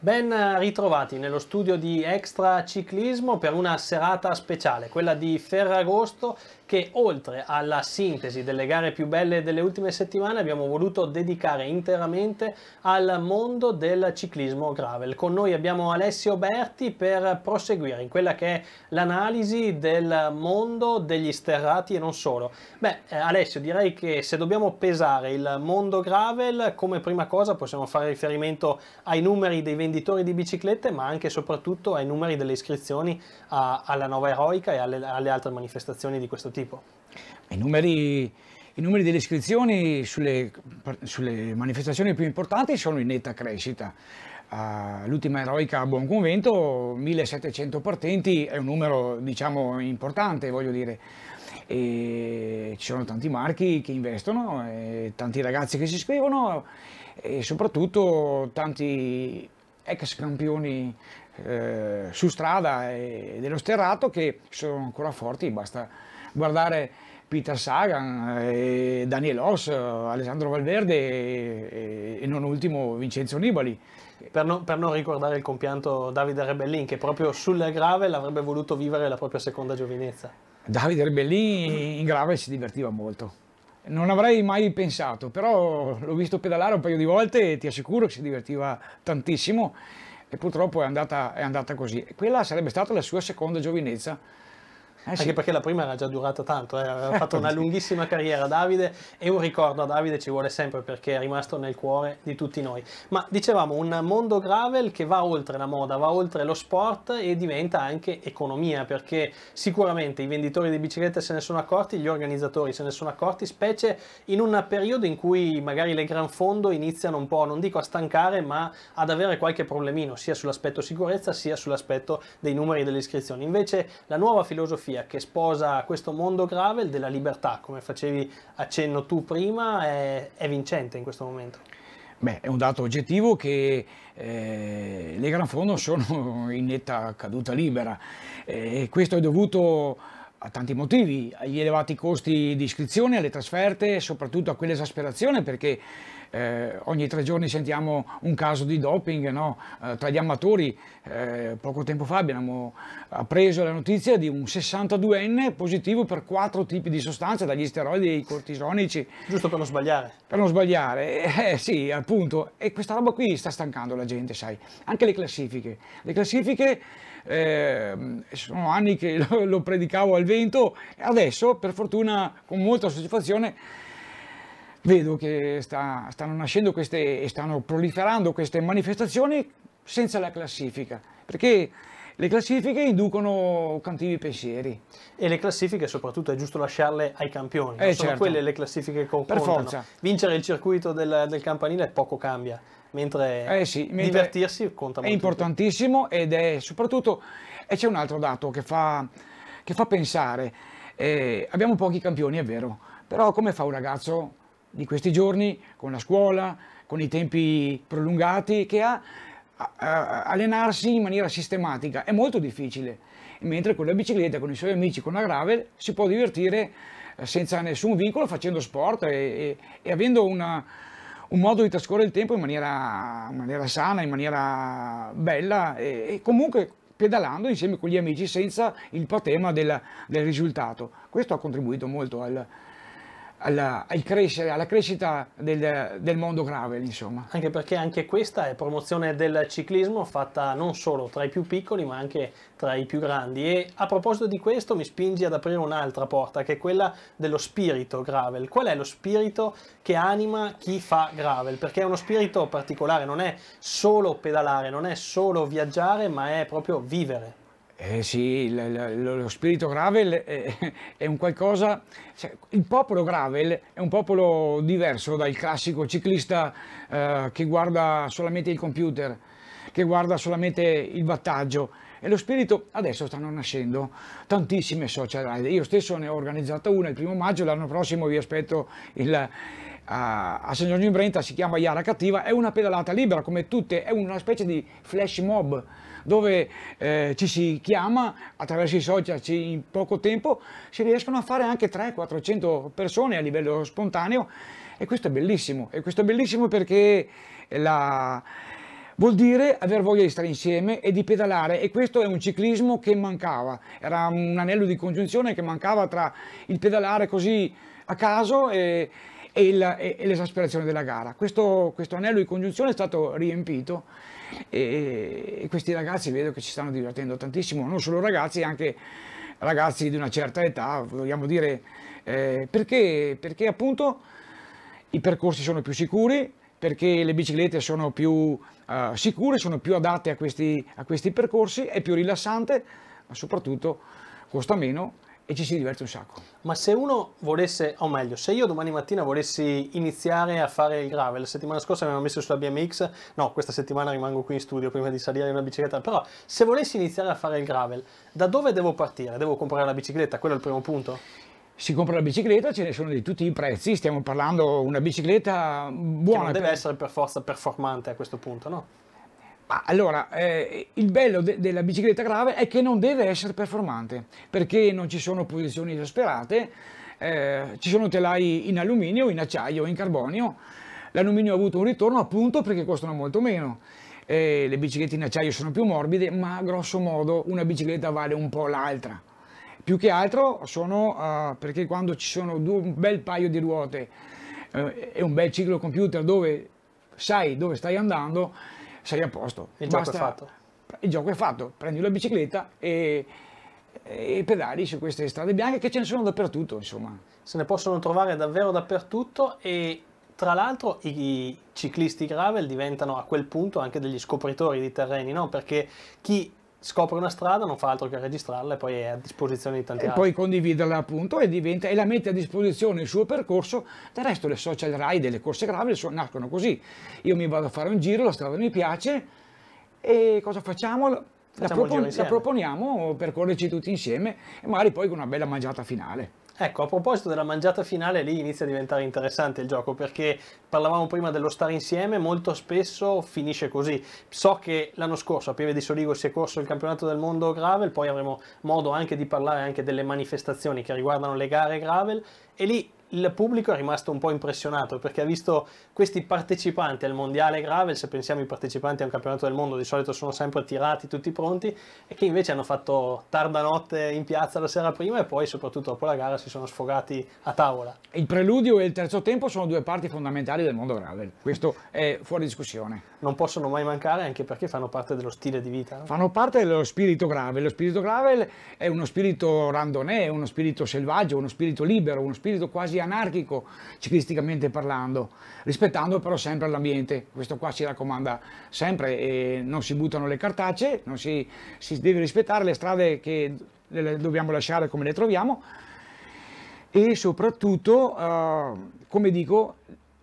Ben ritrovati nello studio di Extra Ciclismo per una serata speciale, quella di Ferragosto che oltre alla sintesi delle gare più belle delle ultime settimane abbiamo voluto dedicare interamente al mondo del ciclismo gravel. Con noi abbiamo Alessio Berti per proseguire in quella che è l'analisi del mondo degli sterrati e non solo. Beh eh, Alessio direi che se dobbiamo pesare il mondo gravel come prima cosa possiamo fare riferimento ai numeri dei venditori di biciclette ma anche e soprattutto ai numeri delle iscrizioni a, alla Nova Eroica e alle, alle altre manifestazioni di questo tipo tipo? I numeri, i numeri delle iscrizioni sulle, sulle, manifestazioni più importanti sono in netta crescita. Uh, l'ultima eroica a Buon Convento, 1700 partenti, è un numero diciamo importante, voglio dire. E ci sono tanti marchi che investono, tanti ragazzi che si iscrivono e soprattutto tanti ex campioni eh, su strada e eh, dello sterrato che sono ancora forti, basta guardare Peter Sagan, eh, Daniel Oss, eh, Alessandro Valverde e, e, non ultimo Vincenzo Nibali. Per, no, per non ricordare il compianto Davide Rebellin che proprio sulla grave l'avrebbe voluto vivere la propria seconda giovinezza. Davide Rebellin in grave si divertiva molto. Non avrei mai pensato, però l'ho visto pedalare un paio di volte e ti assicuro che si divertiva tantissimo e purtroppo è andata, è andata così. Quella sarebbe stata la sua seconda giovinezza eh sì. Anche perché la prima era già durata tanto, eh. ha eh, fatto una lunghissima carriera Davide e un ricordo a Davide ci vuole sempre perché è rimasto nel cuore di tutti noi. Ma dicevamo un mondo gravel che va oltre la moda, va oltre lo sport e diventa anche economia perché sicuramente i venditori di biciclette se ne sono accorti, gli organizzatori se ne sono accorti, specie in un periodo in cui magari le gran fondo iniziano un po', non dico a stancare, ma ad avere qualche problemino sia sull'aspetto sicurezza sia sull'aspetto dei numeri delle iscrizioni. Invece la nuova filosofia storia che sposa questo mondo gravel della libertà, come facevi accenno tu prima, è, è vincente in questo momento? Beh, è un dato oggettivo che eh, le Gran Fondo sono in netta caduta libera eh, e questo è dovuto a tanti motivi, agli elevati costi di iscrizione, alle trasferte, e soprattutto a quell'esasperazione perché eh, ogni tre giorni sentiamo un caso di doping no? eh, tra gli amatori. Eh, poco tempo fa abbiamo appreso la notizia di un 62enne positivo per quattro tipi di sostanze, dagli steroidi ai cortisonici. Giusto per non sbagliare. Per non sbagliare, eh, sì, appunto. E questa roba qui sta stancando la gente, sai. Anche le classifiche. Le classifiche ehm, sono anni che lo, lo predicavo al vento, e adesso per fortuna con molta soddisfazione vedo che sta, stanno nascendo queste e stanno proliferando queste manifestazioni senza la classifica, perché le classifiche inducono cattivi pensieri. E le classifiche soprattutto è giusto lasciarle ai campioni, eh, sono certo. quelle le classifiche che contano. Per forza. Vincere il circuito del, del campanile poco cambia, mentre, eh sì, mentre divertirsi conta molto. È importantissimo ed è soprattutto, e c'è un altro dato che fa, che fa pensare, eh, abbiamo pochi campioni è vero, però come fa un ragazzo di questi giorni, con la scuola, con i tempi prolungati che ha, allenarsi in maniera sistematica è molto difficile, mentre con la bicicletta, con i suoi amici, con la gravel si può divertire eh, senza nessun vincolo facendo sport e, e, e avendo una, un modo di trascorrere il tempo in maniera, in maniera sana, in maniera bella e, e, comunque pedalando insieme con gli amici senza il patema del, del risultato. Questo ha contribuito molto al, alla, al crescere, alla crescita del, del, mondo gravel, insomma. Anche perché anche questa è promozione del ciclismo fatta non solo tra i più piccoli ma anche tra i più grandi e a proposito di questo mi spingi ad aprire un'altra porta che è quella dello spirito gravel. Qual è lo spirito che anima chi fa gravel? Perché è uno spirito particolare, non è solo pedalare, non è solo viaggiare ma è proprio vivere. Eh sì, lo spirito gravel è, un qualcosa... Cioè, il popolo gravel è un popolo diverso dal classico ciclista eh, che guarda solamente il computer, che guarda solamente il wattaggio. E lo spirito adesso stanno nascendo tantissime social ride. Io stesso ne ho organizzata una il primo maggio, l'anno prossimo vi aspetto il, a San Giorgio in Brenta si chiama Iara Cattiva, è una pedalata libera come tutte, è una specie di flash mob dove eh, ci si chiama attraverso i social in poco tempo si riescono a fare anche 300-400 persone a livello spontaneo e questo è bellissimo e questo è bellissimo perché la, vuol dire aver voglia di stare insieme e di pedalare e questo è un ciclismo che mancava, era un anello di congiunzione che mancava tra il pedalare così a caso e, e, e l'esasperazione della gara. Questo, questo anello di congiunzione è stato riempito e, e questi ragazzi vedo che ci stanno divertendo tantissimo, non solo ragazzi, anche ragazzi di una certa età, vogliamo dire, eh, perché, perché appunto i percorsi sono più sicuri, perché le biciclette sono più uh, sicure, sono più adatte a questi, a questi percorsi, è più rilassante, ma soprattutto costa meno e ci si diverte un sacco. Ma se uno volesse, o meglio, se io domani mattina volessi iniziare a fare il gravel, la settimana scorsa mi hanno messo sulla BMX, no, questa settimana rimango qui in studio prima di salire in una bicicletta, però se volessi iniziare a fare il gravel, da dove devo partire? Devo comprare la bicicletta, quello è il primo punto? si compra la bicicletta, ce ne sono di tutti i prezzi, stiamo parlando una bicicletta buona. Che non deve essere per forza performante a questo punto, no? allora, eh, il bello de- della bicicletta grave è che non deve essere performante, perché non ci sono posizioni esasperate, eh, ci sono telai in alluminio, in acciaio, in carbonio. L'alluminio ha avuto un ritorno appunto perché costano molto meno. Eh, le biciclette in acciaio sono più morbide, ma grosso modo una bicicletta vale un po' l'altra. Più che altro sono uh, perché quando ci sono due, un bel paio di ruote eh, e un bel ciclo computer dove sai dove stai andando, sei a posto. Il Basta, gioco è fatto. Il gioco è fatto, prendi la bicicletta e, e pedali su queste strade bianche che ce ne sono dappertutto, insomma. Se ne possono trovare davvero dappertutto e tra l'altro i ciclisti gravel diventano a quel punto anche degli scopritori di terreni, no? perché chi scopre una strada, non fa altro che registrarla e poi è a disposizione di tanti e altri. E poi condividerla appunto e, diventa, e, la mette a disposizione il suo percorso, del resto le social ride le corse gravel nascono così. Io mi vado a fare un giro, la strada mi piace e cosa facciamo? facciamo la, propon- la proponiamo percorrerci tutti insieme e magari poi con una bella mangiata finale. Ecco, a proposito della mangiata finale, lì inizia a diventare interessante il gioco perché parlavamo prima dello stare insieme, molto spesso finisce così. So che l'anno scorso a Pieve di Soligo si è corso il campionato del mondo gravel, poi avremo modo anche di parlare anche delle manifestazioni che riguardano le gare gravel e lì il pubblico è rimasto un po' impressionato perché ha visto questi partecipanti al mondiale gravel, se pensiamo ai partecipanti a un campionato del mondo di solito sono sempre tirati tutti pronti e che invece hanno fatto tarda notte in piazza la sera prima e poi soprattutto dopo la gara si sono sfogati a tavola. Il preludio e il terzo tempo sono due parti fondamentali del mondo gravel, questo è fuori discussione. Non possono mai mancare anche perché fanno parte dello stile di vita. No? Fanno parte dello spirito gravel, lo spirito gravel è uno spirito randonè, uno spirito selvaggio, uno spirito libero, uno spirito quasi quasi anarchico ciclisticamente parlando, rispettando però sempre l'ambiente. Questo qua si raccomanda sempre, non si buttano le cartacee, si, si deve rispettare le strade che le dobbiamo lasciare come le troviamo e soprattutto, eh, come dico,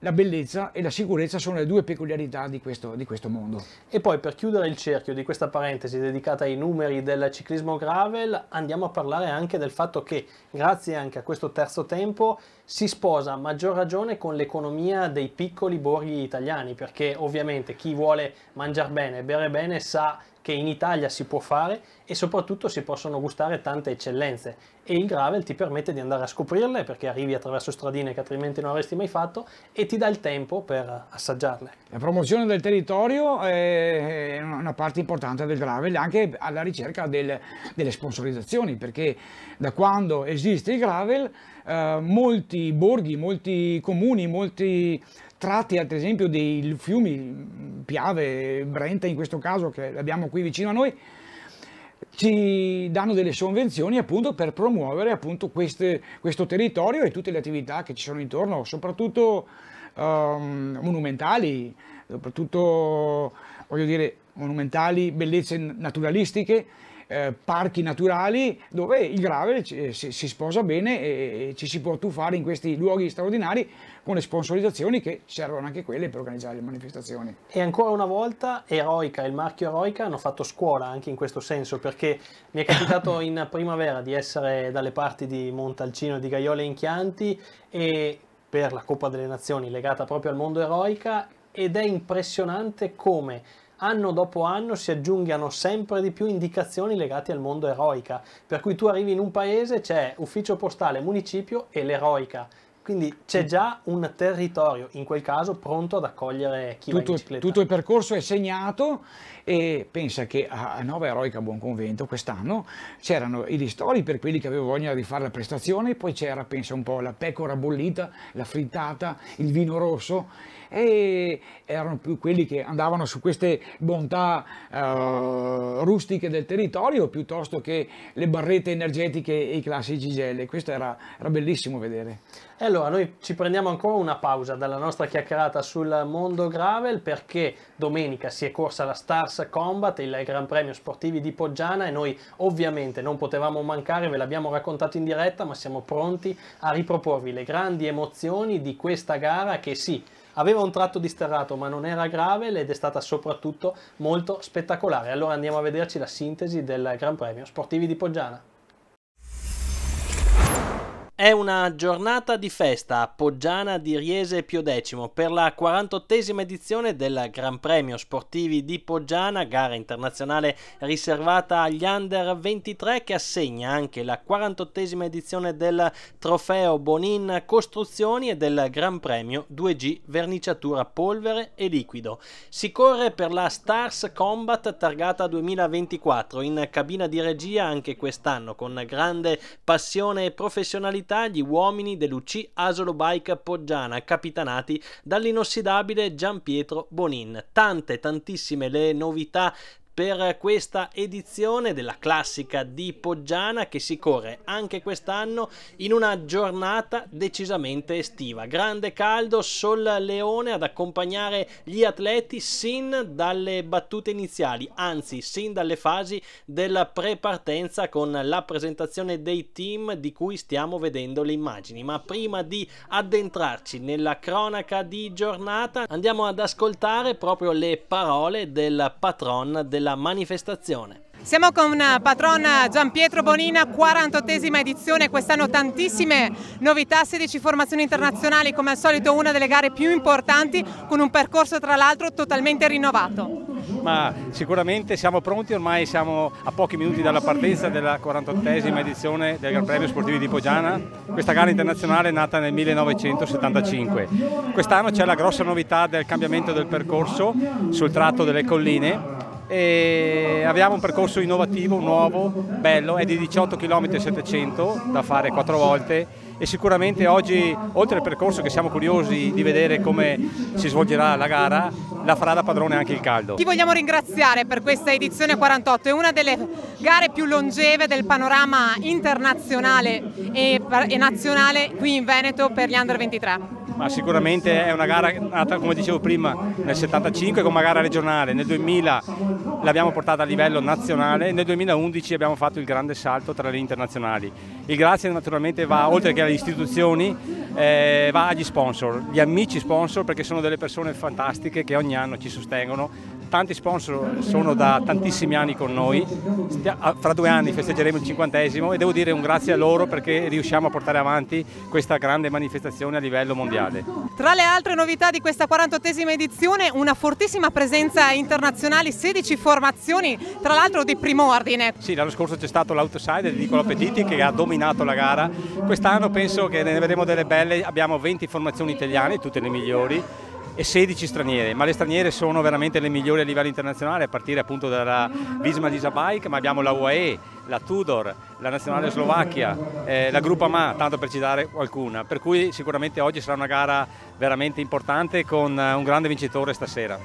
la bellezza e la sicurezza sono le due peculiarità di questo, di questo, mondo. E poi per chiudere il cerchio di questa parentesi dedicata ai numeri del ciclismo gravel, andiamo a parlare anche del fatto che grazie anche a questo terzo tempo si sposa a maggior ragione con l'economia dei piccoli borghi italiani, perché ovviamente chi vuole mangiare bene e bere bene sa che in Italia si può fare e soprattutto si possono gustare tante eccellenze e il gravel ti permette di andare a scoprirle perché arrivi attraverso stradine che altrimenti non avresti mai fatto e ti dà il tempo per assaggiarle. La promozione del territorio è una parte importante del gravel anche alla ricerca del, delle sponsorizzazioni perché da quando esiste il gravel eh, molti borghi, molti comuni, molti tratti ad esempio dei fiumi, Piave, Brenta in questo caso che abbiamo qui vicino a noi, ci danno delle sovvenzioni appunto per promuovere appunto queste, questo territorio e tutte le attività che ci sono intorno, soprattutto um, monumentali, soprattutto voglio dire monumentali, bellezze naturalistiche eh, parchi naturali dove il gravel ci, eh, si, si, sposa bene e, ci si può tuffare in questi luoghi straordinari con le sponsorizzazioni che servono anche quelle per organizzare le manifestazioni. E ancora una volta Eroica e il marchio Eroica hanno fatto scuola anche in questo senso perché mi è capitato in primavera di essere dalle parti di Montalcino e di Gaiole in Chianti e per la Coppa delle Nazioni legata proprio al mondo eroica ed è impressionante come Anno dopo anno si aggiungano sempre di più indicazioni legate al mondo eroica, per cui tu arrivi in un paese, c'è ufficio postale, municipio e l'eroica. Quindi c'è già un territorio, in quel caso, pronto ad accogliere chi tutto, va Tutto il percorso è segnato e pensa che a Nova Eroica Buon Convento quest'anno c'erano i ristori per quelli che avevano voglia di fare la prestazione, poi c'era, pensa un po', la pecora bollita, la frittata, il vino rosso e erano più quelli che andavano su queste bontà eh, rustiche del territorio piuttosto che le barrette energetiche e i classici gel. Questo era, era bellissimo vedere. E allora noi ci prendiamo ancora una pausa dalla nostra chiacchierata sul mondo gravel perché domenica si è corsa la Stars Combat, il Gran Premio Sportivi di Poggiana e noi ovviamente non potevamo mancare, ve l'abbiamo raccontato in diretta, ma siamo pronti a riproporvi le grandi emozioni di questa gara che sì, aveva un tratto di sterrato ma non era grave ed è stata soprattutto molto spettacolare. Allora andiamo a vederci la sintesi del Gran Premio Sportivi di Poggiana. È una giornata di festa a Poggiana di Riese Pio X per la 48esima edizione del Gran Premio Sportivi di Poggiana, gara internazionale riservata agli under 23 che assegna anche la 48esima edizione del Trofeo Bonin Costruzioni e del Gran Premio 2G Verniciatura Polvere e Liquido. Si corre per la Stars Combat targata 2024 in cabina di regia anche quest'anno con grande passione e professionalità rivalità gli uomini dell'UC Asolo Bike Poggiana, capitanati dall'inossidabile Gian Pietro Bonin. Tante, tantissime le novità per questa edizione della classica di Poggiana che si corre anche quest'anno in una giornata decisamente estiva. Grande caldo, sol leone ad accompagnare gli atleti sin dalle battute iniziali, anzi sin dalle fasi della prepartenza con la presentazione dei team di cui stiamo vedendo le immagini. Ma prima di addentrarci nella cronaca di giornata andiamo ad ascoltare proprio le parole del patron della della manifestazione. Siamo con eh, patron Gian Pietro Bonina, 48esima edizione, quest'anno tantissime novità, 16 formazioni internazionali, come al solito una delle gare più importanti, con un percorso tra l'altro totalmente rinnovato. Ma sicuramente siamo pronti, ormai siamo a pochi minuti dalla partenza della 48esima edizione del Gran Premio Sportivo di Poggiana, questa gara internazionale è nata nel 1975. Quest'anno c'è la grossa novità del cambiamento del percorso sul tratto delle colline e abbiamo un percorso innovativo, nuovo, bello, è di 18 km 700 da fare quattro volte e sicuramente oggi, oltre al percorso che siamo curiosi di vedere come si svolgerà la gara, la farà da padrone anche il caldo. Ti vogliamo ringraziare per questa edizione 48, è una delle gare più longeve del panorama internazionale e, e nazionale qui in Veneto per gli Under 23 ma sicuramente è una gara nata, come dicevo prima, nel 75 come gara regionale, nel 2000 l'abbiamo portata a livello nazionale, e nel 2011 abbiamo fatto il grande salto tra le internazionali. Il grazie naturalmente va oltre che alle istituzioni, eh, va agli sponsor, gli amici sponsor perché sono delle persone fantastiche che ogni anno ci sostengono tanti sponsor sono da tantissimi anni con noi, ah, fra due anni festeggeremo il cinquantesimo e devo dire un grazie a loro perché riusciamo a portare avanti questa grande manifestazione a livello mondiale. Tra le altre novità di questa 48esima edizione una fortissima presenza internazionale, 16 formazioni tra l'altro di primo ordine. Sì, l'anno scorso c'è stato l'outsider di Nicola Petiti che ha dominato la gara, quest'anno penso che ne vedremo delle belle, abbiamo 20 formazioni italiane, tutte le migliori e 16 straniere, ma le straniere sono veramente le migliori a livello internazionale, a partire appunto dalla Visma Lisa ma abbiamo la UAE, la Tudor, la Nazionale Slovacchia, eh, la Gruppa Ma, tanto per citare qualcuna, per cui sicuramente oggi sarà una gara veramente importante con eh, un grande vincitore stasera.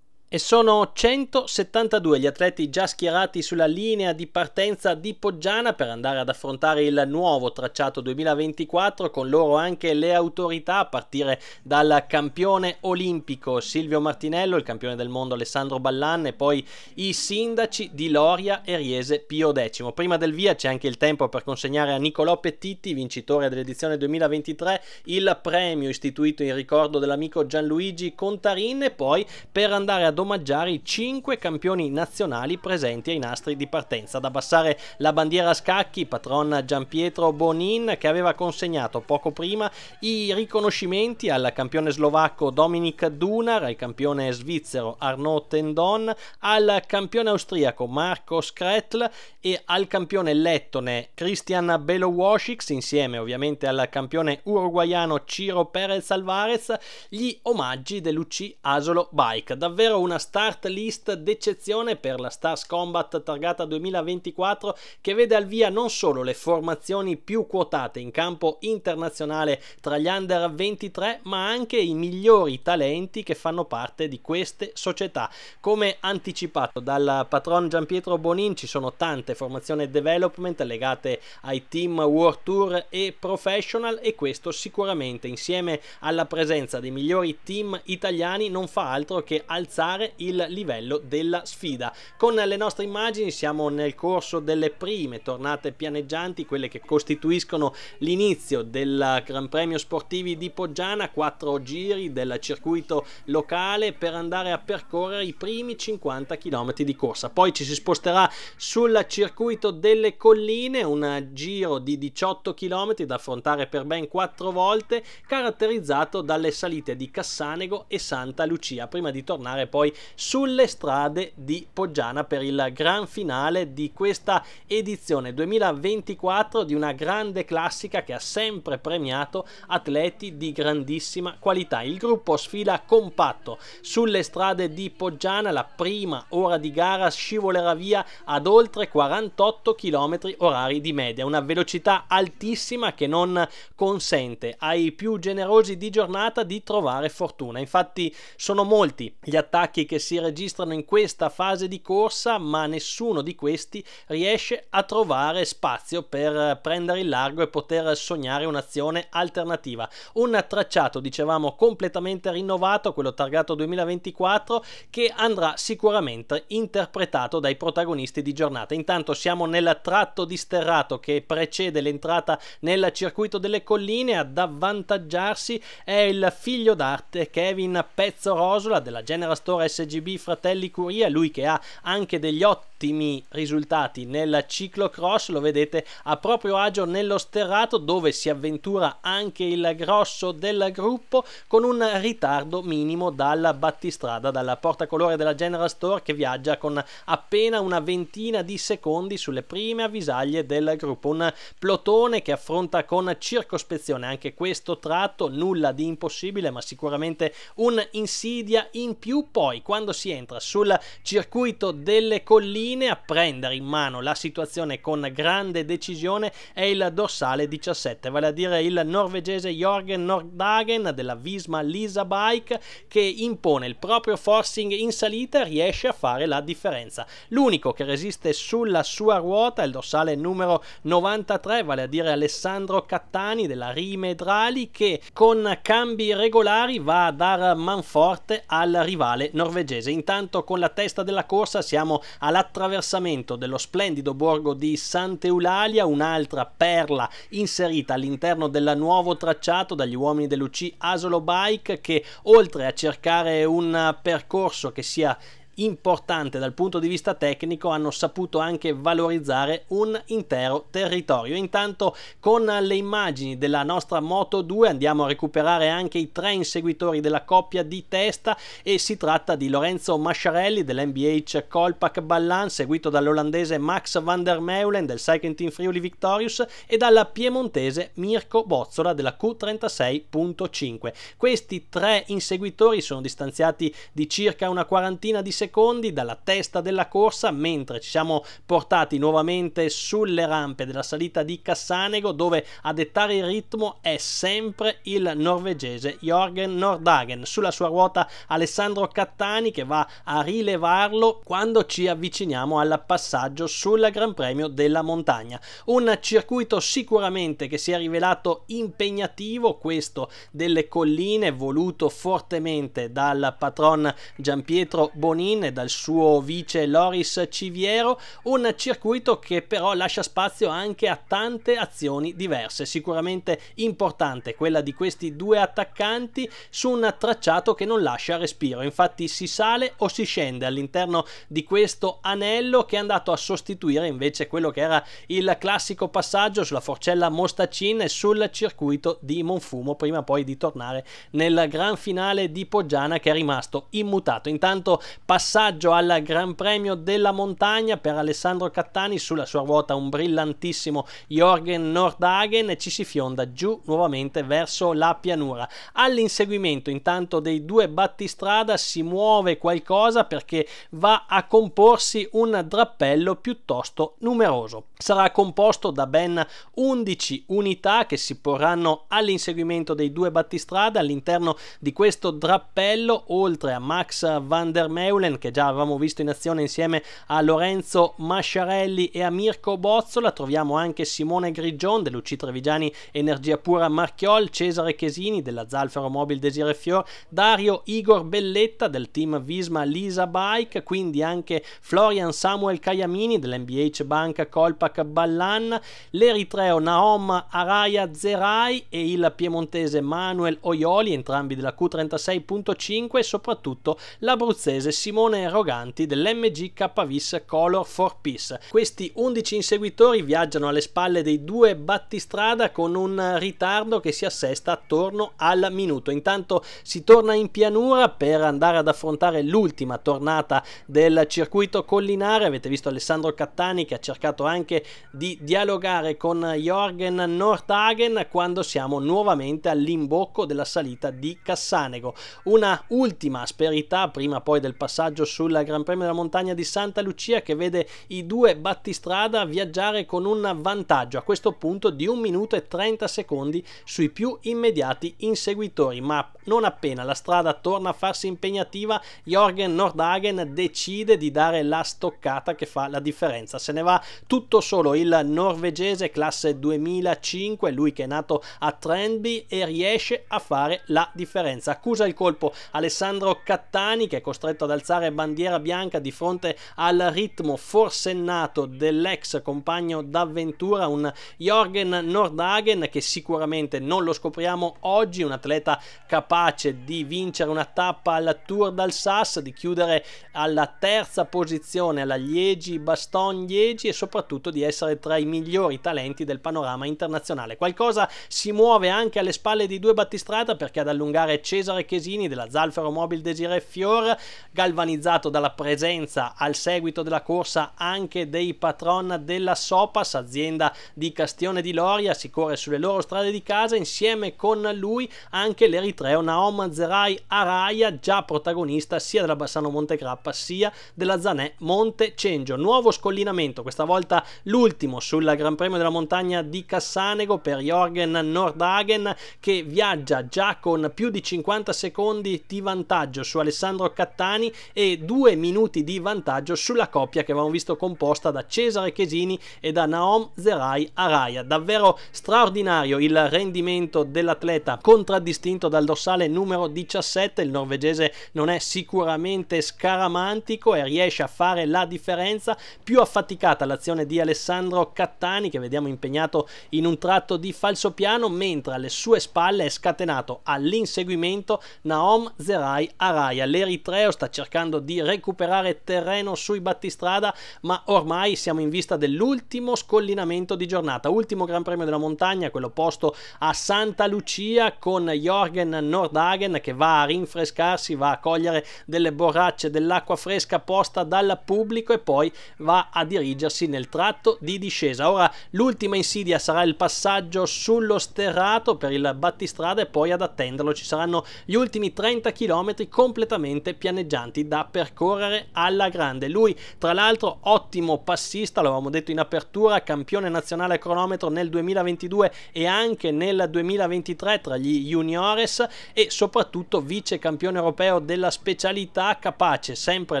E sono 172 gli atleti già schierati sulla linea di partenza di Poggiana per andare ad affrontare il nuovo tracciato 2024, con loro anche le autorità, a partire dal campione olimpico Silvio Martinello, il campione del mondo Alessandro Ballan e poi i sindaci di Loria e Riese Pio X. Prima del via c'è anche il tempo per consegnare a Nicolò Pettitti, vincitore dell'edizione 2023, il premio istituito in ricordo dell'amico Gianluigi Contarin e poi per andare ad ad omaggiare i cinque campioni nazionali presenti ai nastri di partenza. Ad abbassare la bandiera a scacchi, patronna Giampietro Bonin, che aveva consegnato poco prima i riconoscimenti al campione slovacco Dominic Dunar, al campione svizzero Arnaud Tendon, al campione austriaco Marco Skretl e al campione lettone Christian Belowoshiks, insieme ovviamente al campione uruguaiano Ciro Perez Alvarez, gli omaggi dell'UC Asolo Bike. Davvero un una start list d'eccezione per la Stars Combat targata 2024 che vede al via non solo le formazioni più quotate in campo internazionale tra gli under 23 ma anche i migliori talenti che fanno parte di queste società. Come anticipato dal patron Gianpietro Bonin ci sono tante formazioni development legate ai team World Tour e Professional e questo sicuramente insieme alla presenza dei migliori team italiani non fa altro che alzare aumentare il livello della sfida. Con le nostre immagini siamo nel corso delle prime tornate pianeggianti, quelle che costituiscono l'inizio del Gran Premio Sportivi di Poggiana, quattro giri del circuito locale per andare a percorrere i primi 50 km di corsa. Poi ci si sposterà sul circuito delle colline, un giro di 18 km da affrontare per ben quattro volte, caratterizzato dalle salite di Cassanego e Santa Lucia, prima di tornare poi poi sulle strade di Poggiana per il gran finale di questa edizione 2024 di una grande classica che ha sempre premiato atleti di grandissima qualità. Il gruppo sfila compatto sulle strade di Poggiana, la prima ora di gara scivolerà via ad oltre 48 km orari di media, una velocità altissima che non consente ai più generosi di giornata di trovare fortuna. Infatti sono molti gli attacchi attacchi che si registrano in questa fase di corsa, ma nessuno di questi riesce a trovare spazio per eh, prendere il largo e poter sognare un'azione alternativa. Un tracciato, dicevamo, completamente rinnovato, quello targato 2024, che andrà sicuramente interpretato dai protagonisti di giornata. Intanto siamo nel tratto di sterrato che precede l'entrata nel circuito delle colline. Ad avvantaggiarsi è il figlio d'arte Kevin Pezzo Rosola della Genera Store SGB Fratelli Curia, lui che ha anche degli ottimi risultati nella ciclocross, lo vedete a proprio agio nello sterrato dove si avventura anche il grosso del gruppo con un ritardo minimo dalla battistrada, dalla portacolore della General Store che viaggia con appena una ventina di secondi sulle prime avvisaglie del gruppo, un plotone che affronta con circospezione anche questo tratto, nulla di impossibile ma sicuramente un insidia in più, poi poi quando si entra sul circuito delle colline a prendere in mano la situazione con grande decisione è il dorsale 17, vale a dire il norvegese Jorgen Nordhagen della Visma Lisa Bike che impone il proprio forcing in salita e riesce a fare la differenza. L'unico che resiste sulla sua ruota è il dorsale numero 93, vale a dire Alessandro Cattani della Rime Drali che con cambi regolari va a dar manforte al rivale norvegese. Intanto con la testa della corsa siamo all'attraversamento dello splendido borgo di Sant'Eulalia, un'altra perla inserita all'interno del nuovo tracciato dagli uomini dell'UC Asolo Bike che oltre a cercare un percorso che sia importante dal punto di vista tecnico hanno saputo anche valorizzare un intero territorio. Intanto con le immagini della nostra Moto 2 andiamo a recuperare anche i tre inseguitori della coppia di testa e si tratta di Lorenzo Masciarelli dell'NBH Colpac Ballan seguito dall'olandese Max van der Meulen del Cycling Team Friuli Victorious e dalla piemontese Mirko Bozzola della Q36.5. Questi tre inseguitori sono distanziati di circa una quarantina di secondi secondi dalla testa della corsa mentre ci siamo portati nuovamente sulle rampe della salita di Cassanego dove a dettare il ritmo è sempre il norvegese Jorgen Nordhagen sulla sua ruota Alessandro Cattani che va a rilevarlo quando ci avviciniamo al passaggio sul Gran Premio della Montagna un circuito sicuramente che si è rivelato impegnativo questo delle colline voluto fortemente dal patron Giampietro Bonini Marin e dal suo vice Loris Civiero, un circuito che però lascia spazio anche a tante azioni diverse, sicuramente importante quella di questi due attaccanti su un tracciato che non lascia respiro, infatti si sale o si scende all'interno di questo anello che è andato a sostituire invece quello che era il classico passaggio sulla forcella Mostacin e sul circuito di Monfumo prima poi di tornare nel gran finale di Poggiana che è rimasto immutato. Intanto passiamo passaggio al Gran Premio della Montagna per Alessandro Cattani, sulla sua ruota un brillantissimo Jorgen Nordhagen e ci si fionda giù nuovamente verso la pianura. All'inseguimento intanto dei due battistrada si muove qualcosa perché va a comporsi un drappello piuttosto numeroso. Sarà composto da ben 11 unità che si porranno all'inseguimento dei due battistrada all'interno di questo drappello oltre a Max van der Meulen che già avevamo visto in azione insieme a Lorenzo Masciarelli e a Mirko Bozzola, troviamo anche Simone Grigion dell'UC Trevigiani Energia Pura Marchiol, Cesare Chesini della Zalfero Mobile Desire Fior, Dario Igor Belletta del team Visma Lisa Bike, quindi anche Florian Samuel Cagliamini dell'NBH Banca Colpac Ballan, l'eritreo Naom Araya Zerai e il piemontese Manuel Oioli, entrambi della Q36.5 e soprattutto l'abruzzese Simone Roganti dell'MG Kvis Color 4 Piece. Questi 11 inseguitori viaggiano alle spalle dei due battistrada con un ritardo che si assesta attorno al minuto. Intanto si torna in pianura per andare ad affrontare l'ultima tornata del circuito collinare. Avete visto Alessandro Cattani che ha cercato anche di dialogare con Jorgen Nordhagen quando siamo nuovamente all'imbocco della salita di Cassanego. Una ultima asperità prima poi del passaggio passaggio sul Gran Premio della Montagna di Santa Lucia che vede i due battistrada viaggiare con un vantaggio a questo punto di 1 minuto e 30 secondi sui più immediati inseguitori, ma non appena la strada torna a farsi impegnativa, Jorgen Nordhagen decide di dare la stoccata che fa la differenza. Se ne va tutto solo il norvegese classe 2005, lui che è nato a Trendby e riesce a fare la differenza. Accusa il colpo Alessandro Cattani che è costretto ad alzare piantare bandiera bianca di fronte al ritmo forsennato dell'ex compagno d'avventura, un Jorgen Nordhagen che sicuramente non lo scopriamo oggi, un atleta capace di vincere una tappa alla Tour d'Alsace, di chiudere alla terza posizione alla Liegi Baston Liegi e soprattutto di essere tra i migliori talenti del panorama internazionale. Qualcosa si muove anche alle spalle di due battistrada perché ad allungare Cesare Chesini della Zalfero Mobile Desire Fior, Galvan galvanizzato dalla presenza al seguito della corsa anche dei patron della Sopas, azienda di Castione di Loria, si corre sulle loro strade di casa insieme con lui anche l'eritreo Naoma Zerai Araya, già protagonista sia della Bassano Monte Crappa sia della Zanè Monte Cengio. Nuovo scollinamento, questa volta l'ultimo sul Gran Premio della Montagna di Cassanego per Jorgen Nordhagen che viaggia già con più di 50 secondi di vantaggio su Alessandro Cattani e due minuti di vantaggio sulla coppia che avevamo visto composta da Cesare Chesini e da Naom Zerai Araya. Davvero straordinario il rendimento dell'atleta contraddistinto dal dorsale numero 17, il norvegese non è sicuramente scaramantico e riesce a fare la differenza, più affaticata l'azione di Alessandro Cattani che vediamo impegnato in un tratto di falso piano mentre alle sue spalle è scatenato all'inseguimento Naom Zerai Araya. L'eritreo sta cercando cercando di recuperare terreno sui battistrada, ma ormai siamo in vista dell'ultimo scollinamento di giornata, ultimo Gran Premio della montagna, quello posto a Santa Lucia con Jorgen Nordhagen che va a rinfrescarsi, va a cogliere delle borracce dell'acqua fresca posta dal pubblico e poi va a dirigersi nel tratto di discesa. Ora l'ultima insidia sarà il passaggio sullo sterrato per il battistrada e poi ad attenderlo ci saranno gli ultimi 30 km completamente pianeggianti da da percorrere alla grande. Lui, tra l'altro, ottimo passista, l'avevamo detto in apertura, campione nazionale a cronometro nel 2022 e anche nel 2023 tra gli juniores e soprattutto vice campione europeo della specialità, capace sempre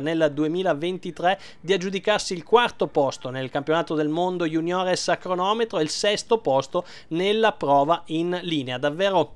nel 2023 di aggiudicarsi il quarto posto nel campionato del mondo juniores a cronometro e il sesto posto nella prova in linea. Davvero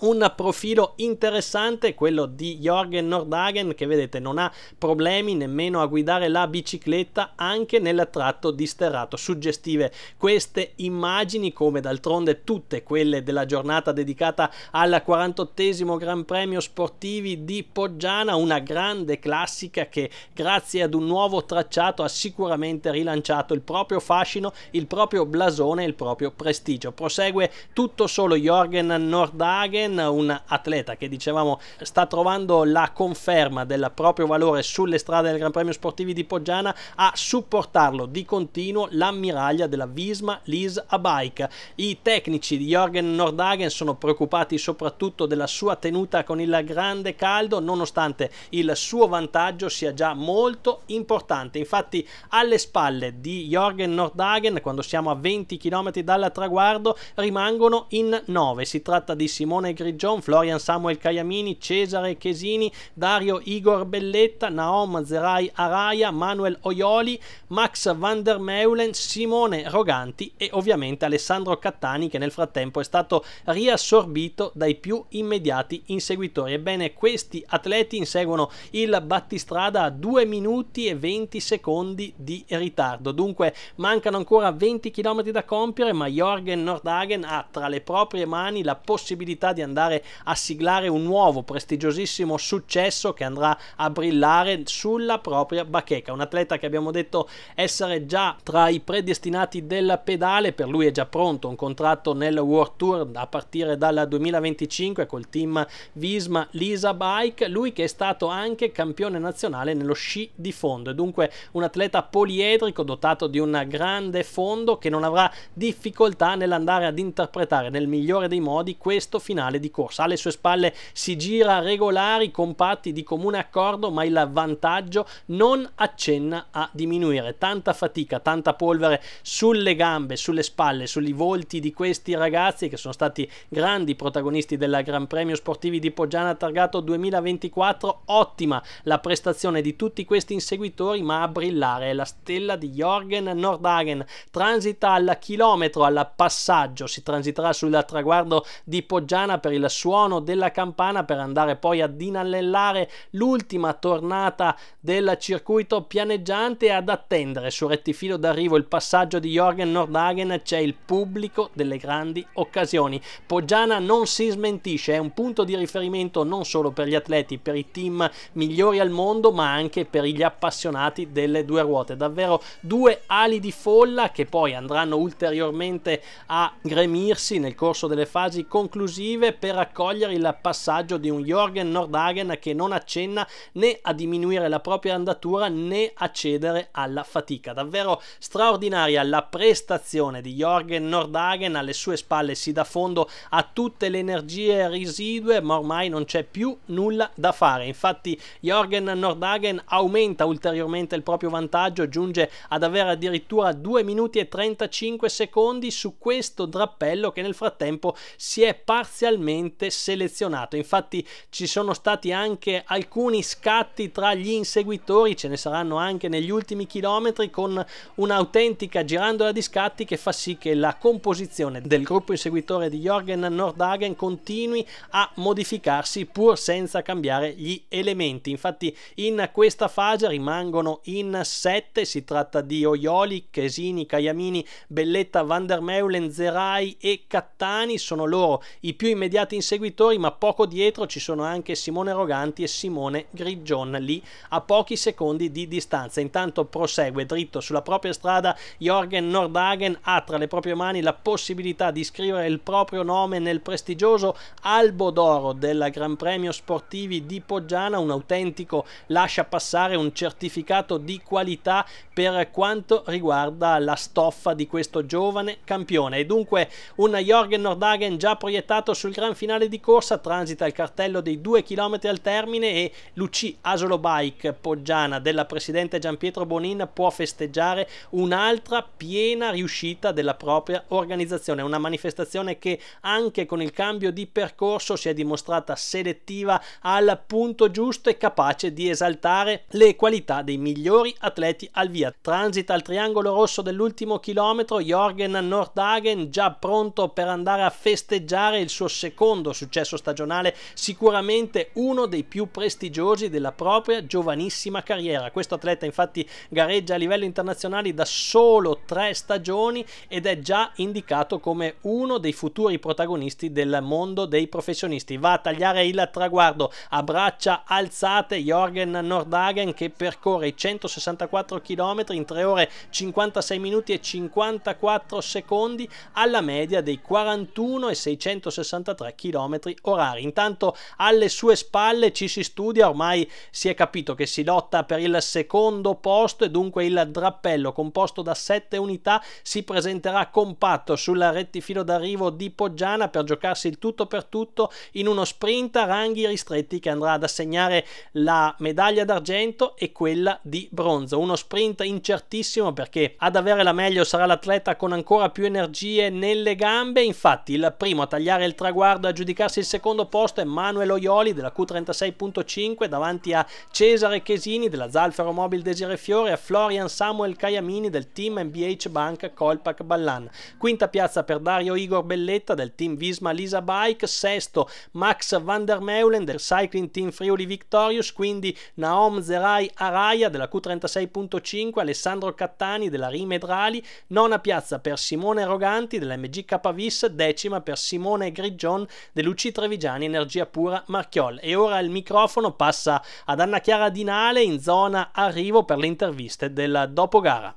un profilo interessante quello di Jorgen Nordhagen che vedete non ha problemi nemmeno a guidare la bicicletta anche nel tratto di sterrato. Suggestive queste immagini come d'altronde tutte quelle della giornata dedicata al 48 Gran Premio Sportivi di Poggiana, una grande classica che grazie ad un nuovo tracciato ha sicuramente rilanciato il proprio fascino, il proprio blasone e il proprio prestigio. Prosegue tutto solo Jorgen Nordhagen Ken, un atleta che dicevamo sta trovando la conferma del proprio valore sulle strade del Gran Premio Sportivi di Poggiana, a supportarlo di continuo l'ammiraglia della Visma Lise Bike. I tecnici di Jorgen Nordhagen sono preoccupati soprattutto della sua tenuta con il grande caldo, nonostante il suo vantaggio sia già molto importante. Infatti alle spalle di Jorgen Nordhagen, quando siamo a 20 km dal traguardo, rimangono in 9. Si tratta di Simone Grigion, Florian Samuel Caiamini, Cesare Chesini, Dario Igor Belletta, Naom Zerai Araia, Manuel Oioli, Max Van der Meulen, Simone Roganti e ovviamente Alessandro Cattani che nel frattempo è stato riassorbito dai più immediati inseguitori. Ebbene, questi atleti inseguono il battistrada a 2 minuti e 20 secondi di ritardo. Dunque mancano ancora 20 km da compiere, ma Jorgen Nordhagen ha tra le proprie mani la possibilità di andare andare a siglare un nuovo prestigiosissimo successo che andrà a brillare sulla propria bacheca. Un atleta che abbiamo detto essere già tra i predestinati del pedale, per lui è già pronto un contratto nel World Tour a partire dal 2025 col team Visma Lisa Bike, lui che è stato anche campione nazionale nello sci di fondo, dunque un atleta poliedrico dotato di un grande fondo che non avrà difficoltà nell'andare ad interpretare nel migliore dei modi questo finale spalle di corsa, alle sue spalle si gira regolari, compatti, di comune accordo, ma il vantaggio non accenna a diminuire. Tanta fatica, tanta polvere sulle gambe, sulle spalle, sugli volti di questi ragazzi che sono stati grandi protagonisti del Gran Premio Sportivi di Poggiana Targato 2024. Ottima la prestazione di tutti questi inseguitori, ma a brillare è la stella di Jorgen Nordhagen. Transita al chilometro, al passaggio, si transiterà sul traguardo di Poggiana per per il suono della campana per andare poi ad inanellare l'ultima tornata del circuito pianeggiante e ad attendere su rettifilo d'arrivo il passaggio di Jorgen Nordhagen c'è il pubblico delle grandi occasioni. Poggiana non si smentisce, è un punto di riferimento non solo per gli atleti, per i team migliori al mondo, ma anche per gli appassionati delle due ruote. Davvero due ali di folla che poi andranno ulteriormente a gremirsi nel corso delle fasi conclusive serve per accogliere il passaggio di un Jorgen Nordhagen che non accenna né a diminuire la propria andatura né a cedere alla fatica. Davvero straordinaria la prestazione di Jorgen Nordhagen, alle sue spalle si dà fondo a tutte le energie residue, ma ormai non c'è più nulla da fare. Infatti Jorgen Nordhagen aumenta ulteriormente il proprio vantaggio, giunge ad avere addirittura 2 minuti e 35 secondi su questo drappello che nel frattempo si è parzialmente specialmente selezionato. Infatti ci sono stati anche alcuni scatti tra gli inseguitori, ce ne saranno anche negli ultimi chilometri con un'autentica girandola di scatti che fa sì che la composizione del gruppo inseguitore di Jorgen Nordhagen continui a modificarsi pur senza cambiare gli elementi. Infatti in questa fase rimangono in 7, si tratta di Oioli, Chesini, Cagliamini, Belletta, Van der Meulen, Zerai e Cattani, sono loro i più immediati immediati inseguitori, ma poco dietro ci sono anche Simone Roganti e Simone Grigion lì a pochi secondi di distanza. Intanto prosegue dritto sulla propria strada Jorgen Nordhagen ha tra le proprie mani la possibilità di scrivere il proprio nome nel prestigioso Albo d'Oro della Gran Premio Sportivi di Poggiana, un autentico lascia passare un certificato di qualità per quanto riguarda la stoffa di questo giovane campione. E dunque un Jorgen Nordhagen già proiettato sul gran finale di corsa transita il cartello dei 2 km al termine e l'UC Asolo Bike Poggiana della presidente Gianpietro Bonin può festeggiare un'altra piena riuscita della propria organizzazione, una manifestazione che anche con il cambio di percorso si è dimostrata selettiva al punto giusto e capace di esaltare le qualità dei migliori atleti al via. Transita al triangolo rosso dell'ultimo chilometro Jorgen Nordhagen già pronto per andare a festeggiare il suo secondo secondo successo stagionale, sicuramente uno dei più prestigiosi della propria giovanissima carriera. Questo atleta infatti gareggia a livello internazionale da solo tre stagioni ed è già indicato come uno dei futuri protagonisti del mondo dei professionisti. Va a tagliare il traguardo a braccia alzate Jorgen Nordhagen che percorre i 164 km in 3 ore 56 minuti e 54 secondi alla media dei 41 e 663 83 km orari. Intanto alle sue spalle ci si studia, ormai si è capito che si lotta per il secondo posto e dunque il drappello composto da 7 unità si presenterà compatto sul rettifilo d'arrivo di Poggiana per giocarsi il tutto per tutto in uno sprint a ranghi ristretti che andrà ad assegnare la medaglia d'argento e quella di bronzo. Uno sprint incertissimo perché ad avere la meglio sarà l'atleta con ancora più energie nelle gambe, infatti il primo a tagliare il traguardo guarda a giudicarsi il secondo posto è Manuel Oioli della Q36.5 davanti a Cesare Chesini della Zalfero Mobile Desire Fiore e a Florian Samuel Caiamini del team MBH Bank Colpac Ballan. Quinta piazza per Dario Igor Belletta del team Visma Lisa Bike, sesto Max van der Meulen del Cycling Team Friuli Victorious, quindi Naom Zerai Araya della Q36.5, Alessandro Cattani della Rimedrali, nona piazza per Simone Roganti della MGK Vis, decima per Simone Grigioni Brown, De Lucci Trevigiani, Energia Pura Marchiol. E ora il microfono passa ad Anna Chiara Dinale in zona arrivo per le interviste della dopogara.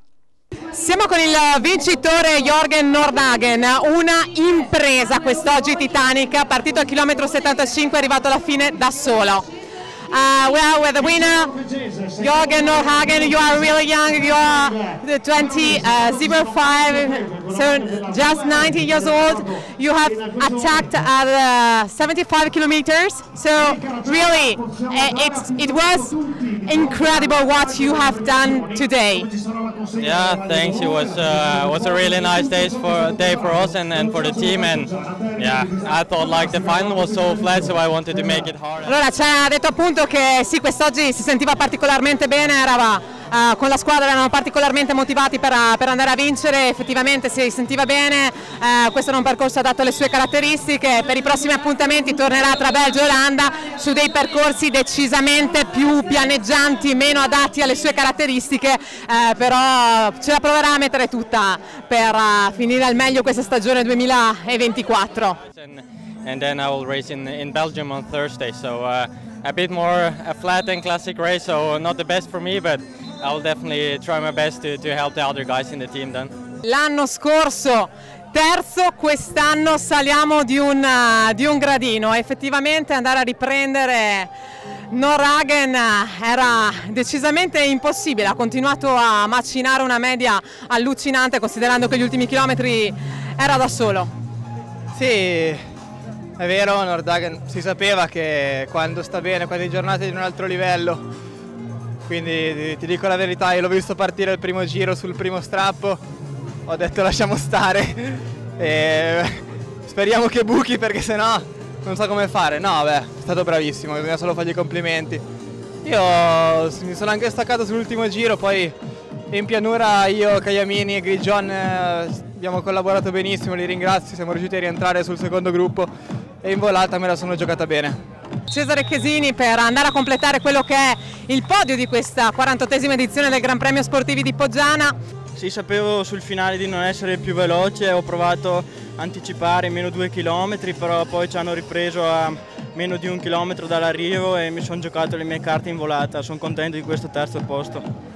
Siamo con il vincitore Jorgen Nordhagen, una impresa quest'oggi titanica, partito al chilometro 75 è arrivato alla fine da solo. Uh, well, we're the winner. Jorgen Norhagen, you are really young. You are 20, uh, 05, so just 19 years old. You have attacked at uh, 75 kilometers. So really, uh, it, it was incredible what you have done today. Yeah, thanks. It was uh, was a really nice day for day for us and, and for the team. And yeah, I thought like the final was so flat, so I wanted to make it hard. Allora, detto appunto detto che sì, quest'oggi si sentiva particolarmente bene, erava Uh, eh, con la squadra erano particolarmente motivati per, a, per, andare a vincere, effettivamente si sentiva bene, uh, questo era un percorso adatto alle sue caratteristiche, per i prossimi appuntamenti tornerà tra Belgio e Olanda su dei percorsi decisamente più pianeggianti, meno adatti alle sue caratteristiche, uh, però ce la proverà a mettere tutta per finire al meglio questa stagione 2024. And then I will race in, in Belgium on Thursday, so, uh, a bit more a flat and classic race, so not the best for me, but I'll definitely try my best to, to help the other guys in the team then. L'anno scorso terzo, quest'anno saliamo di un, eh, di un gradino, effettivamente andare a riprendere Norragen eh, era decisamente impossibile, ha continuato a macinare una media allucinante considerando che gli ultimi chilometri era da solo. Sì, è vero, Nordagen si sapeva che quando sta bene, quando è giornata di un altro livello, quindi ti dico la verità, io l'ho visto partire il primo giro sul primo strappo, ho detto lasciamo stare e speriamo che buchi perché sennò non so come fare. No, beh, è stato bravissimo, bisogna solo fargli i complimenti. Io mi sono anche staccato sull'ultimo giro, poi in pianura io, Cagliamini e Grigion eh, abbiamo collaborato benissimo, li ringrazio, siamo riusciti a rientrare sul secondo gruppo e in volata me la sono giocata bene. Cesare Chesini per andare a completare quello che è il podio di questa 48esima edizione del Gran Premio Sportivi di Poggiana. Sì, sapevo sul finale di non essere più veloce, ho provato a anticipare meno due chilometri, però poi ci hanno ripreso a meno di un chilometro dall'arrivo e mi sono giocato le mie carte in volata, sono contento di questo terzo posto.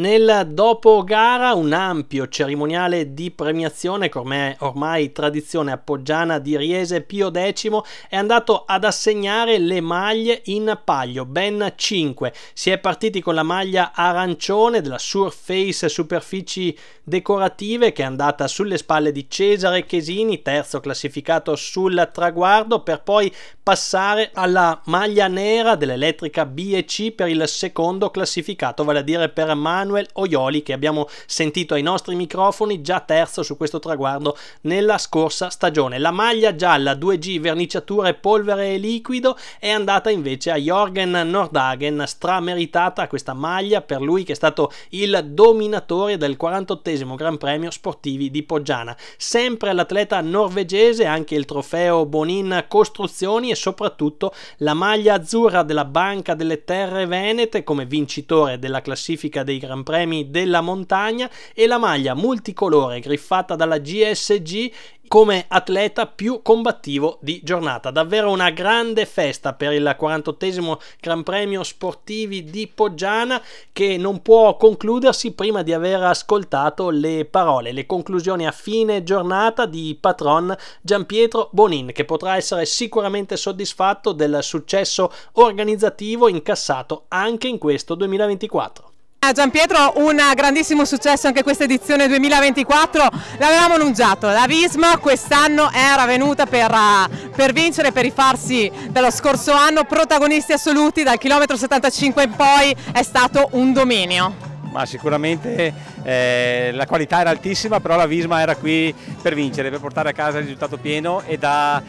Nel dopogara un ampio cerimoniale di premiazione, come ormai tradizione appoggiana di Riese Pio X, è andato ad assegnare le maglie in paglio, ben 5. Si è partiti con la maglia arancione della Surface Superfici Decorative che è andata sulle spalle di Cesare Chesini, terzo classificato sul traguardo, per poi passare alla maglia nera dell'elettrica BEC per il secondo classificato, vale a dire per Manu Emanuel Oioli che abbiamo sentito ai nostri microfoni già terzo su questo traguardo nella scorsa stagione. La maglia gialla 2G verniciature polvere e liquido è andata invece a Jorgen Nordhagen, strameritata questa maglia per lui che è stato il dominatore del 48 Gran Premio Sportivi di Poggiana. Sempre l'atleta norvegese anche il trofeo Bonin Costruzioni e soprattutto la maglia azzurra della Banca delle Terre Venete come vincitore della classifica dei Gran Gran Premi della montagna e la maglia multicolore griffata dalla GSG come atleta più combattivo di giornata. Davvero una grande festa per il 48 Gran Premio Sportivi di Poggiana che non può concludersi prima di aver ascoltato le parole, le conclusioni a fine giornata di patron Giampietro Bonin che potrà essere sicuramente soddisfatto del successo organizzativo incassato anche in questo 2024. A Pietro un grandissimo successo anche questa edizione 2024, l'avevamo annunciato, la Visma quest'anno era venuta per, eh, per vincere, per rifarsi dello scorso anno, protagonisti assoluti dal chilometro 75 in poi è stato un dominio. Ma sicuramente eh, la qualità era altissima, però la Visma era qui per vincere, per portare a casa il risultato pieno e da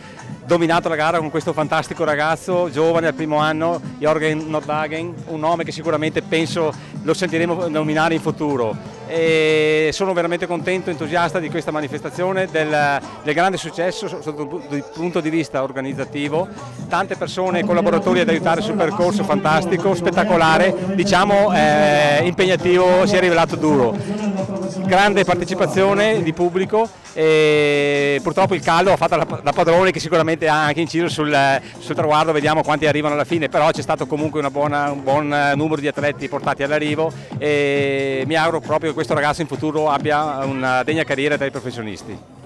dominato la gara con questo fantastico ragazzo, giovane al primo anno, Jorgen Nordhagen, un nome che sicuramente penso lo sentiremo nominare in futuro e sono veramente contento e entusiasta di questa manifestazione, del, del grande successo sotto il punto di vista organizzativo, tante persone e collaboratori ad aiutare sul percorso fantastico, spettacolare, diciamo eh, impegnativo, si è rivelato duro. Grande partecipazione di pubblico e purtroppo il caldo ha fatto la, la padrone che sicuramente ha anche inciso sul, sul traguardo, vediamo quanti arrivano alla fine, però c'è stato comunque buona, un buon eh, numero di atleti portati all'arrivo e mi auguro proprio che questo ragazzo in futuro abbia una degna carriera tra i professionisti.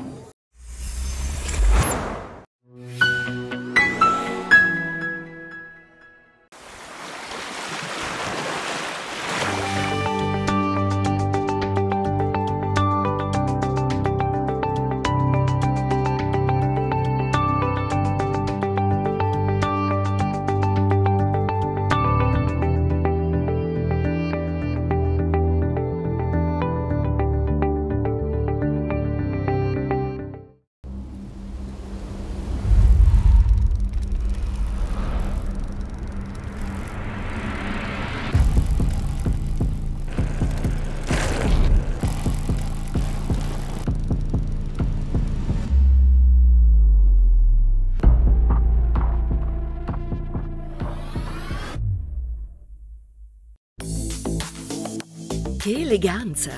Che eleganza!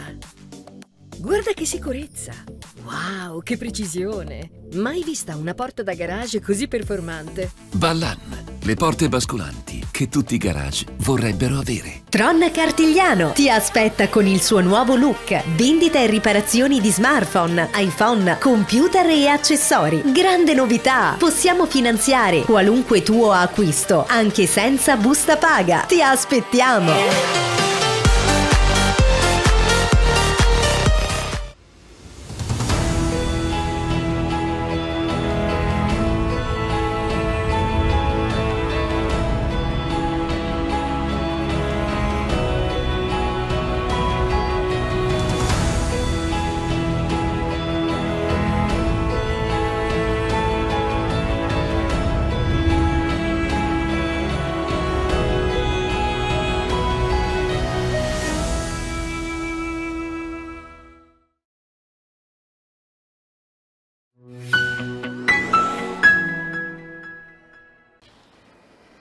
Guarda che sicurezza! Wow, che precisione! Mai vista una porta da garage così performante! Ballan, le porte bascolanti che tutti i garage vorrebbero avere. Tron Cartigliano ti aspetta con il suo nuovo look. Vendita e riparazioni di smartphone, iPhone, computer e accessori. Grande novità! Possiamo finanziare qualunque tuo acquisto, anche senza busta paga. Ti aspettiamo!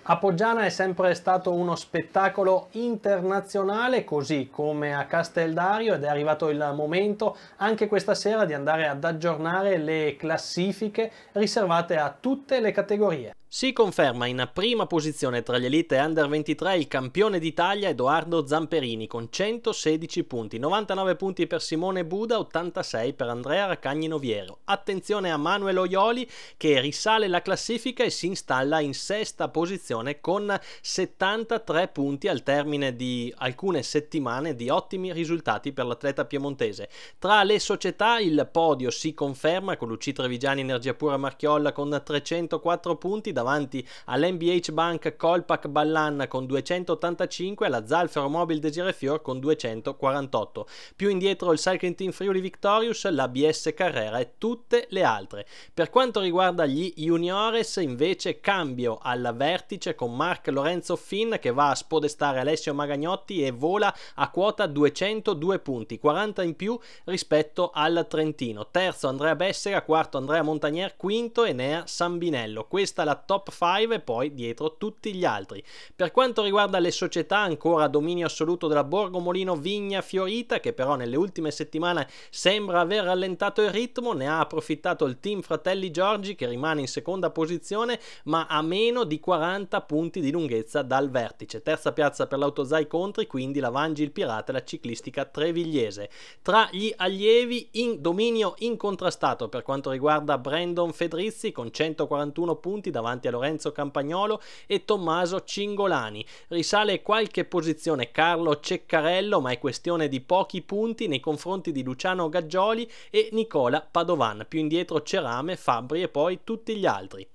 A Poggiana è sempre stato uno spettacolo internazionale, così come a Casteldario, ed è arrivato il momento anche questa sera di andare ad aggiornare le classifiche riservate a tutte le categorie. Si conferma in prima posizione tra le elite under 23 il campione d'Italia Edoardo Zamperini con 116 punti, 99 punti per Simone Buda, 86 per Andrea Racagni Noviero. Attenzione a Manuel Oioli che risale la classifica e si installa in sesta posizione con 73 punti al termine di alcune settimane di ottimi risultati per l'atleta piemontese. Tra le società il podio si conferma con Luci Trevigiani Energia Pura Marchiolla con 304 punti davanti davanti all'NBH Bank Colpac Ballanna con 285 e alla Zalfero Mobile De Girefior con 248. Più indietro il Cycling Team Friuli Victorious, la BS Carrera e tutte le altre. Per quanto riguarda gli juniores invece cambio alla vertice con Mark Lorenzo Finn che va a spodestare Alessio Magagnotti e vola a quota 202 punti, 40 in più rispetto al Trentino. Terzo Andrea Bessera, quarto Andrea Montagnier, quinto Enea Sambinello. Questa è la top 5 e poi dietro tutti gli altri. Per quanto riguarda le società, ancora dominio assoluto della Borgomolino Vigna Fiorita, che però nelle ultime settimane sembra aver rallentato il ritmo, ne ha approfittato il team Fratelli Giorgi che rimane in seconda posizione ma a meno di 40 punti di lunghezza dal vertice. Terza piazza per l'Autozai Contri, quindi la Vangi il Pirata e la ciclistica Trevigliese. Tra gli allievi in dominio incontrastato per quanto riguarda Brandon Fedrizzi con 141 punti davanti davanti a Lorenzo Campagnolo e Tommaso Cingolani. Risale qualche posizione Carlo Ceccarello, ma è questione di pochi punti nei confronti di Luciano Gaggioli e Nicola Padovan. Più indietro Cerame, Fabri e poi tutti gli altri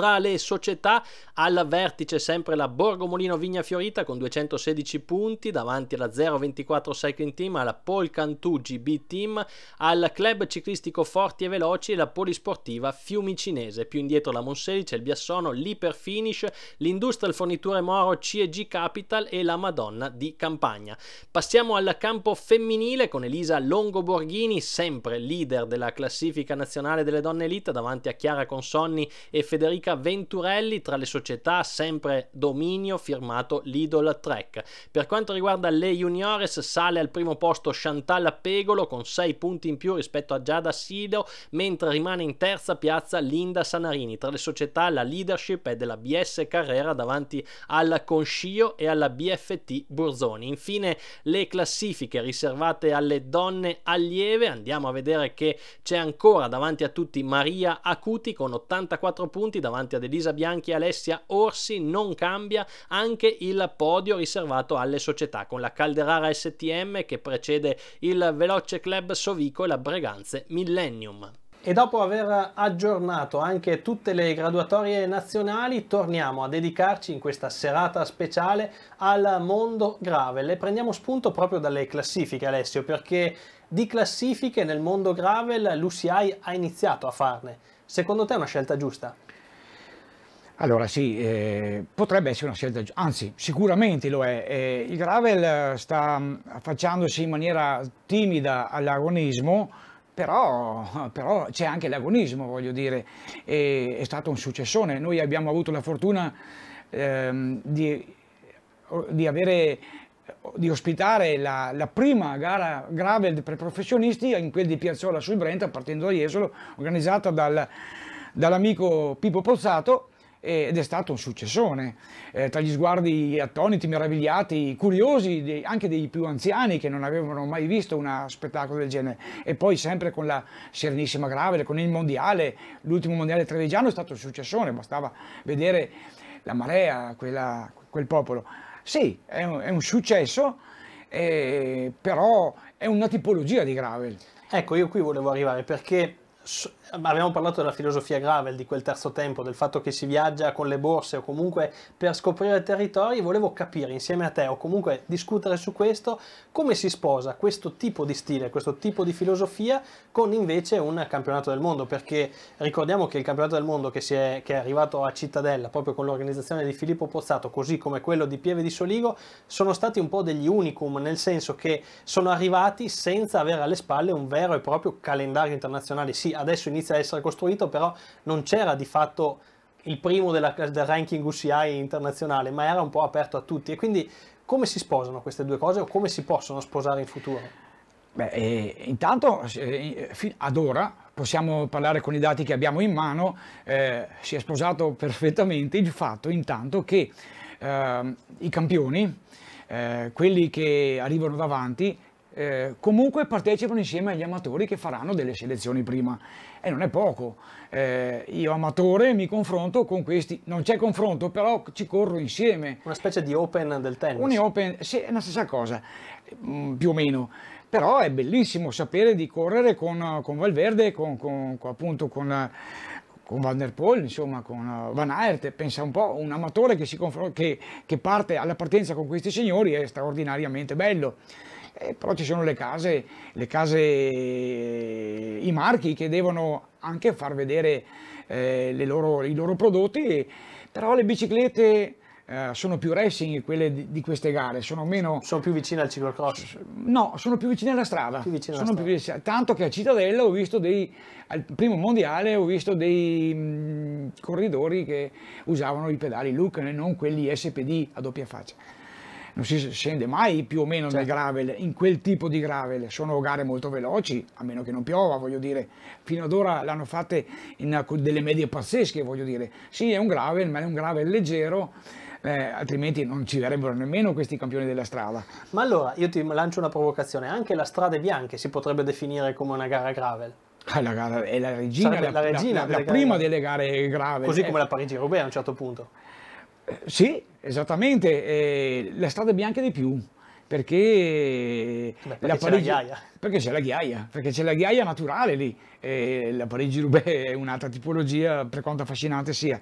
tra le società. Al vertice sempre la Borgomolino Vigna Fiorita con 216 punti, davanti alla 024 Cycling Team, alla Polcantù GB Team, al Club Ciclistico Forti e Veloci e la Polisportiva Fiumicinese. Più indietro la Monselice, il Biassono, l'Iperfinish, l'Industrial Forniture Moro, CEG Capital e la Madonna di Campagna. Passiamo al campo femminile con Elisa Longo Borghini, sempre leader della classifica nazionale delle donne elite, davanti a Chiara Consonni e Federica Luca Venturelli tra le società sempre dominio firmato Lidl Trek. Per quanto riguarda le juniores sale al primo posto Chantal Pegolo con 6 punti in più rispetto a Giada Sido, mentre rimane in terza piazza Linda Sanarini. Tra le società la leadership è della BS Carrera davanti al Conscio e alla BFT Burzoni. Infine le classifiche riservate alle donne allieve, andiamo a vedere che c'è ancora davanti a tutti Maria Acuti con 84 punti davanti davanti ad Elisa Bianchi e Alessia Orsi non cambia anche il podio riservato alle società con la Calderara STM che precede il Veloce Club Sovico e la Breganze Millennium. E dopo aver aggiornato anche tutte le graduatorie nazionali, torniamo a dedicarci in questa serata speciale al mondo gravel e prendiamo spunto proprio dalle classifiche Alessio, perché di classifiche nel mondo gravel l'UCI ha iniziato a farne. Secondo te è una scelta giusta? Allora sì, eh, potrebbe essere una scelta, anzi sicuramente lo è. Eh, il gravel eh, sta mm, affacciandosi in maniera timida all'agonismo, però, però c'è anche l'agonismo, voglio dire, e, è stato un successone. Noi abbiamo avuto la fortuna ehm, di, di, avere, di, ospitare la, la, prima gara gravel per professionisti in quel di Piazzola sul Brenta, partendo da Jesolo, organizzata dal, dall'amico Pippo Pozzato, ed è stato un successone. Eh, tra gli sguardi attoniti, meravigliati, curiosi, dei, anche dei più anziani che non avevano mai visto uno spettacolo del genere. E poi sempre con la Serenissima Gravel, con il mondiale, l'ultimo mondiale trevigiano è stato un successone, bastava vedere la marea, quella, quel popolo. Sì, è un, è un successo, eh, però è una tipologia di Gravel. Ecco, io qui volevo arrivare perché abbiamo parlato della filosofia Gravel, di quel terzo tempo, del fatto che si viaggia con le borse o comunque per scoprire territori, volevo capire insieme a te o comunque discutere su questo come si sposa questo tipo di stile, questo tipo di filosofia con invece un campionato del mondo, perché ricordiamo che il campionato del mondo che, è, che è arrivato a Cittadella proprio con l'organizzazione di Filippo Pozzato, così come quello di Pieve di Soligo, sono stati un po' degli unicum, nel senso che sono arrivati senza avere alle spalle un vero e proprio calendario internazionale. Sì, adesso inizia inizia a essere costruito, però non c'era di fatto il primo della, del ranking UCI internazionale, ma era un po' aperto a tutti. E quindi come si sposano queste due cose o come si possono sposare in futuro? Beh, eh, intanto eh, ad ora possiamo parlare con i dati che abbiamo in mano, eh, si è sposato perfettamente il fatto intanto che ehm, i campioni, eh, quelli che arrivano davanti, eh, comunque partecipano insieme agli amatori che faranno delle selezioni prima e non è poco eh, io amatore mi confronto con questi non c'è confronto però ci corro insieme una specie di open del tennis un open sì è la stessa cosa mm, più o meno però è bellissimo sapere di correre con, con Valverde con, con, con, appunto con con Van der Poel, insomma, con uh, Van Aert, pensa un po', un amatore che, che, che parte alla partenza con questi signori è straordinariamente bello eh, però ci sono le case, le case, eh, i marchi che devono anche far vedere eh, loro, i loro prodotti, però le biciclette eh, sono più racing quelle di, queste gare, sono meno... Sono più vicine al ciclocross? No, sono più vicine alla strada, vicine alla strada. Più, tanto che a Cittadella ho visto dei, al primo mondiale ho visto dei mh, mm, corridori che usavano i pedali Lucan e non quelli SPD a doppia faccia non si scende mai più o meno certo. nel gravel, in quel tipo di gravel, sono gare molto veloci, a meno che non piova, voglio dire, fino ad ora l'hanno fatte in delle medie pazzesche, voglio dire, sì è un gravel, ma è un gravel leggero, eh, altrimenti non ci verrebbero nemmeno questi campioni della strada. Ma allora, io ti lancio una provocazione, anche la strada bianca si potrebbe definire come una gara gravel? Ah, la gara, è la regina, la, la, regina la, delle la prima delle gare gravel. Così eh. come la Parigi-Roubaix a un certo punto sì, esattamente, eh, la strada bianca di più. Perché, Beh, perché, Parigi, c'è perché, c'è la ghiaia. Perché c'è la ghiaia, naturale lì. E la Parigi-Roubaix è un'altra tipologia, per quanto affascinante sia.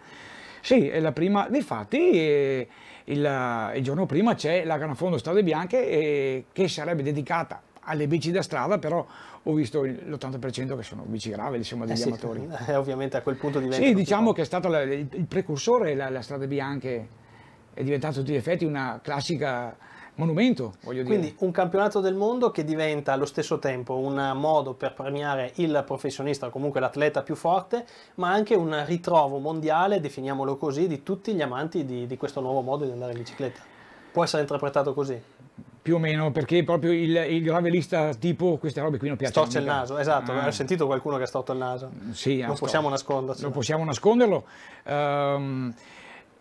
Sì, è la prima, infatti eh, il, il, giorno prima c'è la Fondo Strade Bianche eh, che sarebbe dedicata alle bici da strada, però ho visto l'80% che sono bici gravel, insomma, degli eh sì, amatori. Eh, ovviamente a quel punto diventa... Sì, diciamo che è stato la, il, il, precursore, la, la strada bianca è diventata a tutti gli effetti una classica monumento, voglio dire. Quindi un campionato del mondo che diventa allo stesso tempo un modo per premiare il professionista o comunque l'atleta più forte, ma anche un ritrovo mondiale, definiamolo così, di tutti gli amanti di, di questo nuovo modo di andare in bicicletta. Può essere interpretato così? più o meno, perché proprio il, il gravelista tipo queste robe qui non piace Storce il naso, esatto, ah. ho sentito qualcuno che ha storto il naso. Mm, sì, non possiamo nasconderci. Non possiamo nasconderlo. Um,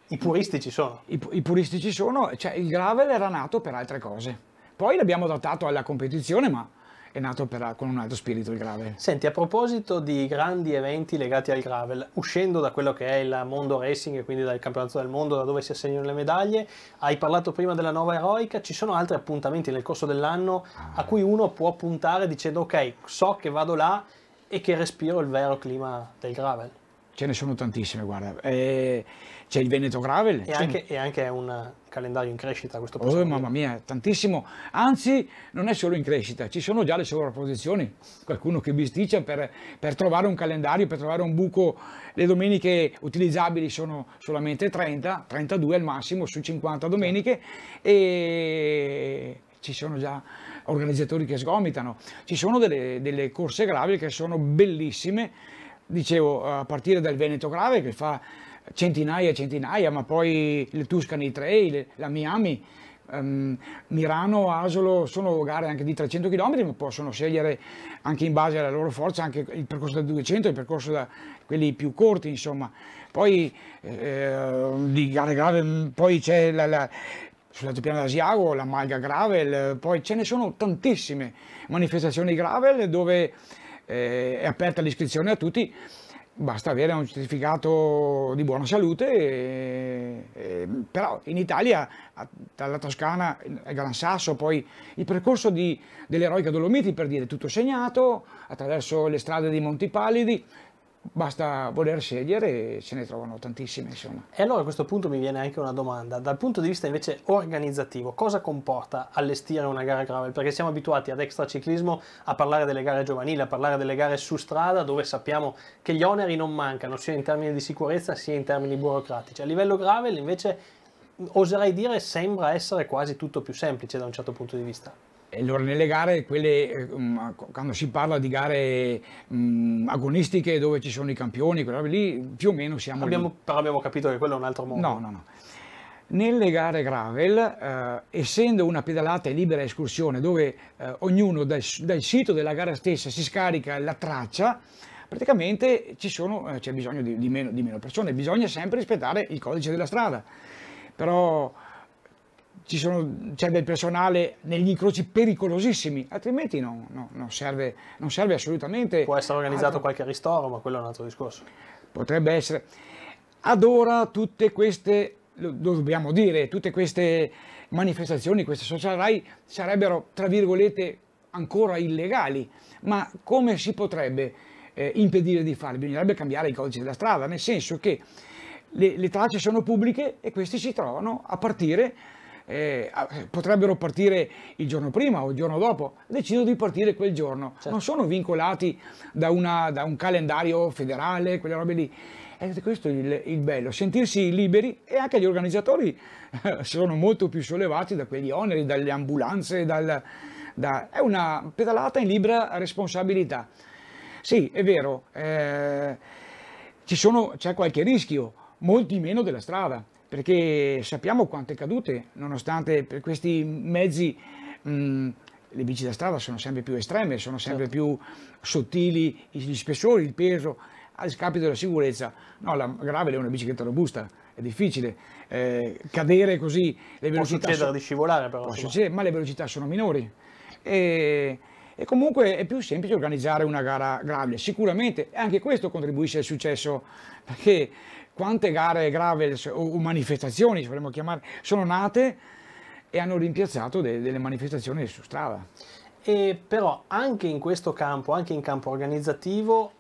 I puristi ci sono. I, I, puristi ci sono, cioè il gravel era nato per altre cose. Poi l'abbiamo adattato alla competizione, ma è nato per, con un altro spirito il gravel. Senti, a proposito di grandi eventi legati al gravel, uscendo da quello che è il mondo racing e quindi dal campionato del mondo da dove si assegnano le medaglie, hai parlato prima della nuova Eroica, ci sono altri appuntamenti nel corso dell'anno ah. a cui uno può puntare dicendo ok, so che vado là e che respiro il vero clima del gravel. Ce ne sono tantissime, guarda. Eh c'è il Veneto Gravel. E, anche, e anche è un calendario in crescita questo oh, posto. Oh, mamma mia, tantissimo. Anzi, non è solo in crescita, ci sono già le sovrapposizioni. Qualcuno che bisticcia per, per trovare un calendario, per trovare un buco. Le domeniche utilizzabili sono solamente 30, 32 al massimo su 50 domeniche e ci sono già organizzatori che sgomitano. Ci sono delle, delle corse gravel che sono bellissime dicevo, a partire dal Veneto Grave che fa centinaia e centinaia, ma poi il Tuscany Trail, la Miami, Um, ehm, Mirano, Asolo sono gare anche di 300 km, ma possono scegliere anche in base alla loro forza anche il percorso da 200, il percorso da quelli più corti, insomma. Poi eh, di gare grave, mm, poi c'è la, la sull'altopiano d'Asiago, la Malga Gravel, poi ce ne sono tantissime manifestazioni gravel dove eh, è aperta l'iscrizione a tutti basta avere un certificato di buona salute, e, e, però in Italia, dalla Toscana al Gran Sasso, poi il percorso dell'eroica Dolomiti, per dire, tutto segnato, attraverso le strade dei Monti Pallidi, basta voler scegliere e se ne trovano tantissime insomma. E allora a questo punto mi viene anche una domanda, dal punto di vista invece organizzativo, cosa comporta allestire una gara gravel? Perché siamo abituati ad extraciclismo a parlare delle gare giovanili, a parlare delle gare su strada dove sappiamo che gli oneri non mancano sia in termini di sicurezza sia in termini burocratici, a livello gravel invece oserei dire sembra essere quasi tutto più semplice da un certo punto di vista allora nelle gare, quelle, eh, quando si parla di gare mh, mm, agonistiche dove ci sono i campioni, lì più o meno siamo abbiamo, lì. Però abbiamo capito che quello è un altro mondo. No, no, no. Nelle gare gravel, eh, essendo una pedalata e libera escursione dove eh, ognuno dal, dal, sito della gara stessa si scarica la traccia, praticamente sono, eh, c'è bisogno di, di, meno, di meno persone, bisogna sempre rispettare il codice della strada. Però ci sono, c'è del personale negli incroci pericolosissimi, altrimenti no, no, non, serve, non, serve, assolutamente. Può essere organizzato altro. qualche ristoro, ma quello è un altro discorso. Potrebbe essere. Ad ora tutte queste, lo dobbiamo dire, tutte queste manifestazioni, queste social RAI sarebbero, tra virgolette, ancora illegali, ma come si potrebbe eh, impedire di farle? Bisognerebbe cambiare i codici della strada, nel senso che le, le tracce sono pubbliche e questi si trovano a partire eh, potrebbero partire il giorno prima o il giorno dopo, decido di partire quel giorno, certo. non sono vincolati da, una, da, un calendario federale, quelle robe lì. Ed è questo il, il bello, sentirsi liberi e anche gli organizzatori eh, sono molto più sollevati da quegli oneri, dalle ambulanze, dal, da, è una pedalata in libera responsabilità. Sì, è vero, eh, sono, c'è qualche rischio, molti meno della strada perché sappiamo quante cadute, nonostante per questi mezzi mh, le bici da strada sono sempre più estreme, sono sempre certo. più sottili gli spessori, il peso, a scapito della sicurezza. No, la gravel è una bicicletta robusta, è difficile eh, cadere così. Le può succedere sono, di scivolare però. Può succedere, ma le velocità sono minori. E, e comunque è più semplice organizzare una gara gravel. Sicuramente anche questo contribuisce al successo perché quante gare gravel o manifestazioni, se vogliamo chiamare, sono nate e hanno rimpiazzato de delle manifestazioni su strada. E però anche in questo campo, anche in campo organizzativo,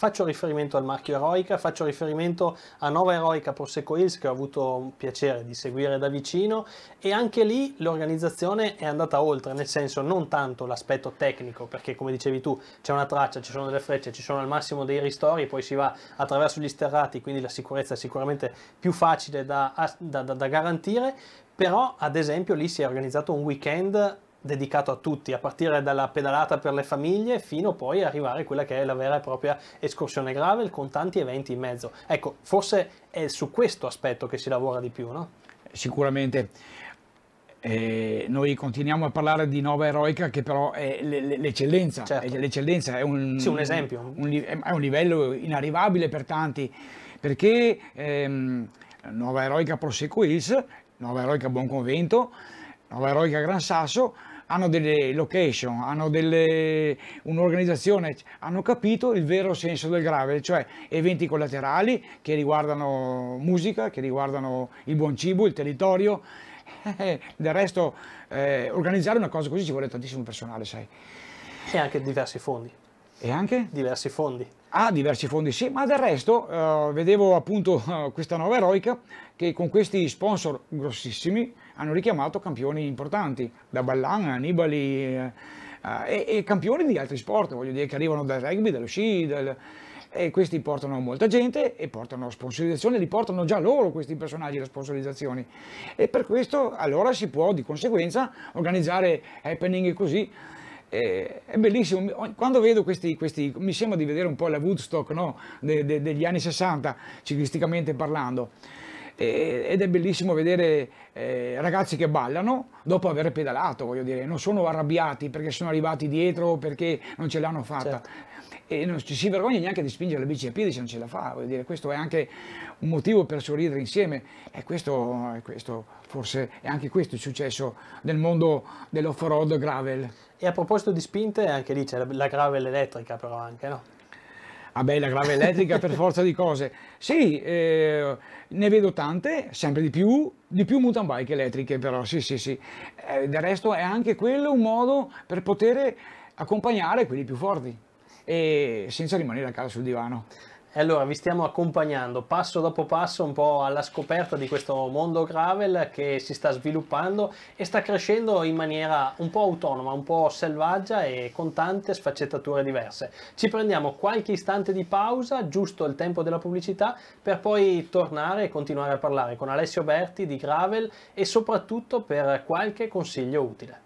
Faccio riferimento al marchio Eroica, faccio riferimento a Nova Eroica Prosecco Hills che ho avuto un piacere di seguire da vicino e anche lì l'organizzazione è andata oltre, nel senso non tanto l'aspetto tecnico, perché come dicevi tu c'è una traccia, ci sono delle frecce, ci sono al massimo dei ristori, poi si va attraverso gli sterrati, quindi la sicurezza è sicuramente più facile da, da, da, da garantire, però ad esempio lì si è organizzato un weekend dedicato a tutti, a partire dalla pedalata per le famiglie fino poi arrivare a quella che è la vera e propria escursione gravel con tanti eventi in mezzo. Ecco, forse è su questo aspetto che si lavora di più, no? Sicuramente. Eh, noi continuiamo a parlare di Nova Eroica che però è l'eccellenza, certo. è, l'eccellenza è, un, sì, un esempio. Un, è un livello inarrivabile per tanti perché ehm, Nova Eroica Prosecco Hills, Nova Eroica Buon Convento, Nova Eroica Gran Sasso hanno delle location, hanno delle, un'organizzazione, hanno capito il vero senso del grave, cioè eventi collaterali che riguardano musica, che riguardano il buon cibo, il territorio. Del resto eh, organizzare una cosa così ci vuole tantissimo personale, sai. E anche diversi fondi. E anche? Diversi fondi. Ah, diversi fondi, sì, ma del resto uh, vedevo appunto uh, questa nuova eroica che con questi sponsor grossissimi hanno richiamato campioni importanti, da Ballan, Anibali eh, eh, e, campioni di altri sport, voglio dire, che arrivano dal rugby, dallo sci, dal, e questi portano molta gente e portano sponsorizzazioni, li portano già loro questi personaggi le sponsorizzazioni e per questo allora si può di conseguenza organizzare happening così è bellissimo quando vedo questi, questi, mi sembra di vedere un po' la Woodstock no? de, de, degli anni 60 ciclisticamente parlando e, ed è bellissimo vedere eh, ragazzi che ballano dopo aver pedalato, voglio dire, non sono arrabbiati perché sono arrivati dietro o perché non ce l'hanno fatta. Certo. E non ci si vergogna neanche di spingere la bici a piedi se non ce la fa, voglio dire, questo è anche un motivo per sorridere insieme e questo, è questo forse è anche questo il successo del mondo dell'off-road gravel. E a proposito di spinte, anche lì c'è la gravel elettrica però anche, no? Ah, beh, la grave elettrica per forza di cose. Sì, eh, ne vedo tante, sempre di più, di più mountain bike elettriche però, sì, sì, sì. Eh, del resto è anche quello un modo per poter accompagnare quelli più forti e senza rimanere a casa sul divano. E allora vi stiamo accompagnando passo dopo passo un po' alla scoperta di questo mondo gravel che si sta sviluppando e sta crescendo in maniera un po' autonoma, un po' selvaggia e con tante sfaccettature diverse. Ci prendiamo qualche istante di pausa, giusto il tempo della pubblicità, per poi tornare e continuare a parlare con Alessio Berti di gravel e soprattutto per qualche consiglio utile.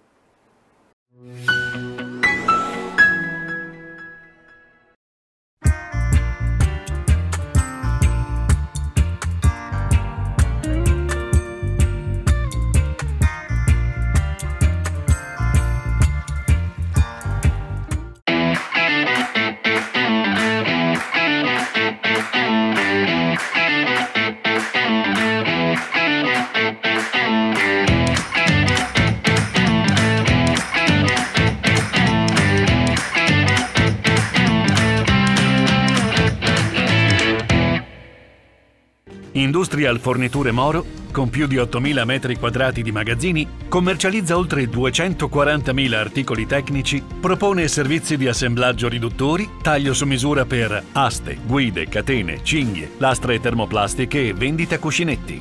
Industrial Forniture Moro, con più di 8.000 metri quadrati di magazzini, commercializza oltre 240.000 articoli tecnici, propone servizi di assemblaggio riduttori, taglio su misura per aste, guide, catene, cinghie, lastre termoplastiche e vendita cuscinetti.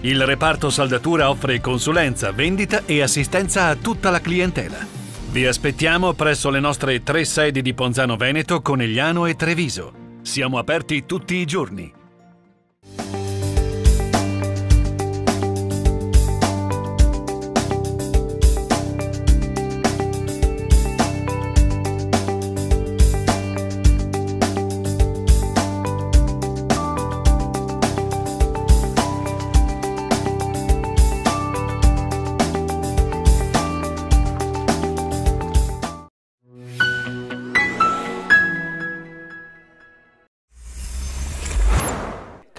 Il reparto saldatura offre consulenza, vendita e assistenza a tutta la clientela. Vi aspettiamo presso le nostre tre sedi di Ponzano Veneto, Conegliano e Treviso. Siamo aperti tutti i giorni.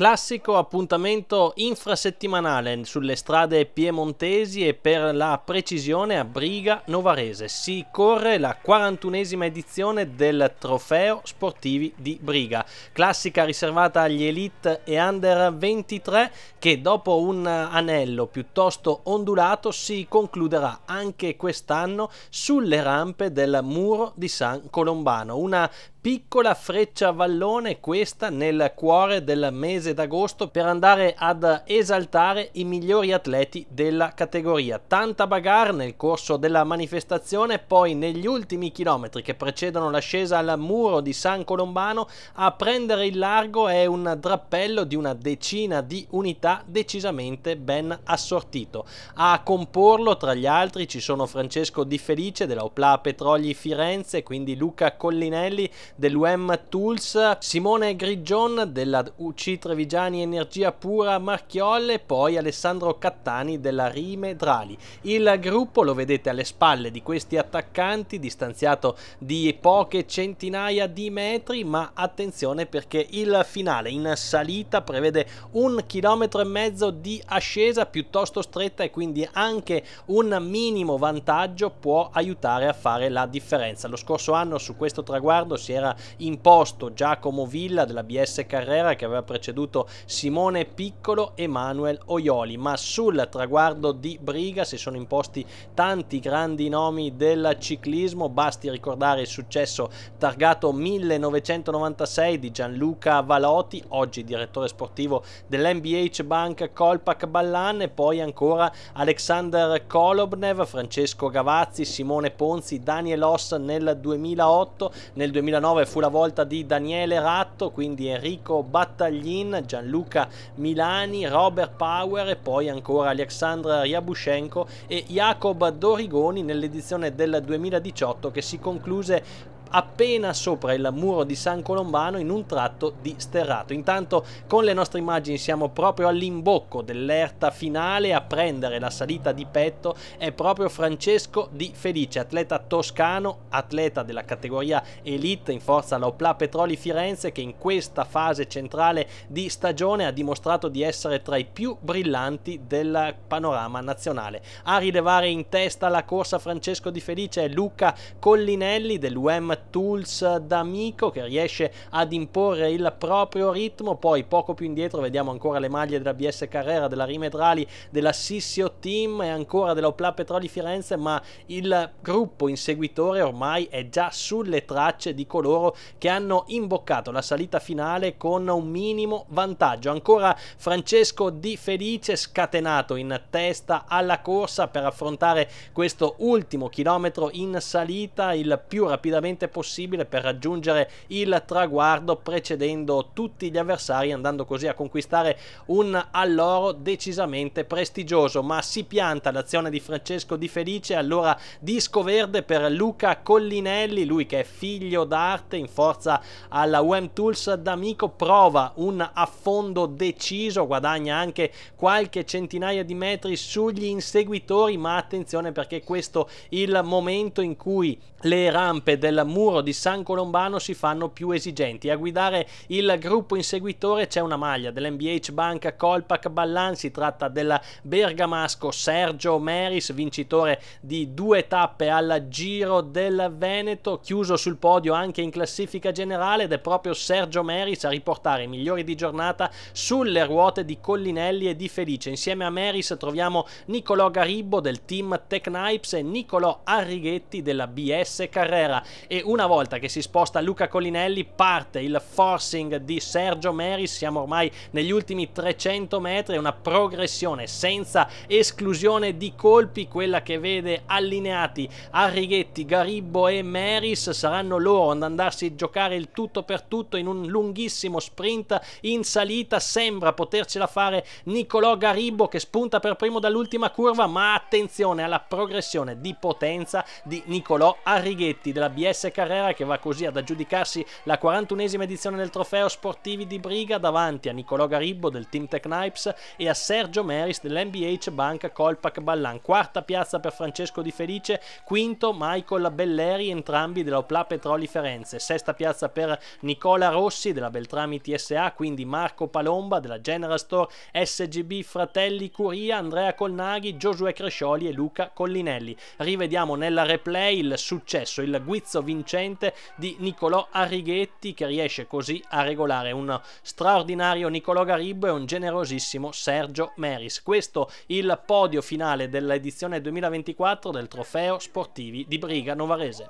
classico appuntamento infrasettimanale sulle strade piemontesi e per la precisione a Briga Novarese. Si corre la 41esima edizione del Trofeo Sportivi di Briga, classica riservata agli Elite e Under 23 che dopo un anello piuttosto ondulato si concluderà anche quest'anno sulle rampe del Muro di San Colombano, una piccola freccia vallone questa nel cuore del mese d'agosto per andare ad esaltare i migliori atleti della categoria. Tanta bagarre nel corso della manifestazione, poi negli ultimi chilometri che precedono l'ascesa al muro di San Colombano a prendere il largo è un drappello di una decina di unità decisamente ben assortito. A comporlo tra gli altri ci sono Francesco Di Felice della Opla Petrogli Firenze, quindi Luca Collinelli dell'UM Tools, Simone Grigion della UC Trevigiani Energia Pura Marchiolle, poi Alessandro Cattani della Rime Drali. Il gruppo lo vedete alle spalle di questi attaccanti, distanziato di poche centinaia di metri, ma attenzione perché il finale in salita prevede un chilometro e mezzo di ascesa piuttosto stretta e quindi anche un minimo vantaggio può aiutare a fare la differenza. Lo scorso anno su questo traguardo si era era imposto Giacomo Villa della BS Carrera che aveva preceduto Simone Piccolo e Manuel Oioli, ma sul traguardo di Briga si sono imposti tanti grandi nomi del ciclismo, basti ricordare il successo targato 1996 di Gianluca Valotti oggi direttore sportivo dell'NBH Bank Colpac Ballan e poi ancora Alexander Kolobnev, Francesco Gavazzi, Simone Ponzi, Daniel Oss nel 2008, nel 2009 2009 fu la volta di Daniele Ratto, quindi Enrico Battaglin, Gianluca Milani, Robert Power e poi ancora Alexandra Ryabushenko e Jacob Dorigoni nell'edizione del 2018 che si concluse appena sopra il muro di San Colombano in un tratto di sterrato. Intanto con le nostre immagini siamo proprio all'imbocco dell'erta finale a prendere la salita di petto è proprio Francesco Di Felice, atleta toscano, atleta della categoria Elite in forza alla Opla Petroli Firenze che in questa fase centrale di stagione ha dimostrato di essere tra i più brillanti del panorama nazionale. A rilevare in testa la corsa Francesco Di Felice è Luca Collinelli dell'UM tools d'amico che riesce ad imporre il proprio ritmo, poi poco più indietro vediamo ancora le maglie della BS Carrera, della Rimetrali, della Sissio Team e ancora della Opla Petroli Firenze, ma il gruppo inseguitore ormai è già sulle tracce di coloro che hanno imboccato la salita finale con un minimo vantaggio. Ancora Francesco Di Felice scatenato in testa alla corsa per affrontare questo ultimo chilometro in salita il più rapidamente possibile per raggiungere il traguardo precedendo tutti gli avversari andando così a conquistare un alloro decisamente prestigioso ma si pianta l'azione di Francesco Di Felice allora disco verde per Luca Collinelli lui che è figlio d'arte in forza alla UM Tools d'amico prova un affondo deciso guadagna anche qualche centinaia di metri sugli inseguitori ma attenzione perché questo è il momento in cui le rampe del muro muro di San Colombano si fanno più esigenti. A guidare il gruppo inseguitore c'è una maglia dell'NBH Banca Colpac Ballan, si tratta del bergamasco Sergio Meris, vincitore di due tappe al Giro del Veneto, chiuso sul podio anche in classifica generale ed è proprio Sergio Meris a riportare i migliori di giornata sulle ruote di Collinelli e di Felice. Insieme a Meris troviamo Nicolò Garibbo del team Tecnipes e Nicolò Arrighetti della BS Carrera e una volta che si sposta Luca Collinelli parte il forcing di Sergio Meris, siamo ormai negli ultimi 300 metri, una progressione senza esclusione di colpi, quella che vede allineati Arrighetti, Garibbo e Meris, saranno loro ad andarsi a giocare il tutto per tutto in un lunghissimo sprint in salita, sembra potercela fare Nicolò Garibbo che spunta per primo dall'ultima curva, ma attenzione alla progressione di potenza di Nicolò Arrighetti della BS Davide Carrera che va così ad aggiudicarsi la 41esima edizione del trofeo Sportivi di Briga davanti a Nicolò Garibbo del Team Tech Knipes e a Sergio Meris dell'NBH Banca Colpac Ballan. Quarta piazza per Francesco Di Felice, quinto Michael Belleri, entrambi della Opla Petroli Firenze. Sesta piazza per Nicola Rossi della Beltrami TSA, quindi Marco Palomba della General Store SGB Fratelli Curia, Andrea Colnaghi, Giosuè Crescioli e Luca Collinelli. Rivediamo nella replay il successo, il guizzo vincente vincente di Niccolò Arrighetti che riesce così a regolare un straordinario Niccolò Garibbo e un generosissimo Sergio Meris. Questo il podio finale dell'edizione 2024 del trofeo Sportivi di Briga Novarese.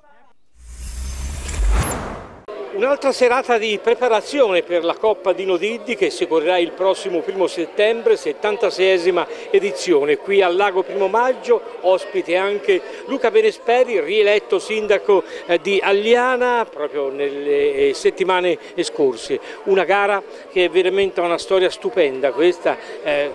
Un'altra serata di preparazione per la Coppa di Nodiddi che si correrà il prossimo primo settembre, 76esima edizione, qui al Lago Primo Maggio, ospite anche Luca Benesperi, rieletto sindaco eh, di Alliana proprio nelle eh, settimane scorse. Una gara che è veramente una storia stupenda questa, eh,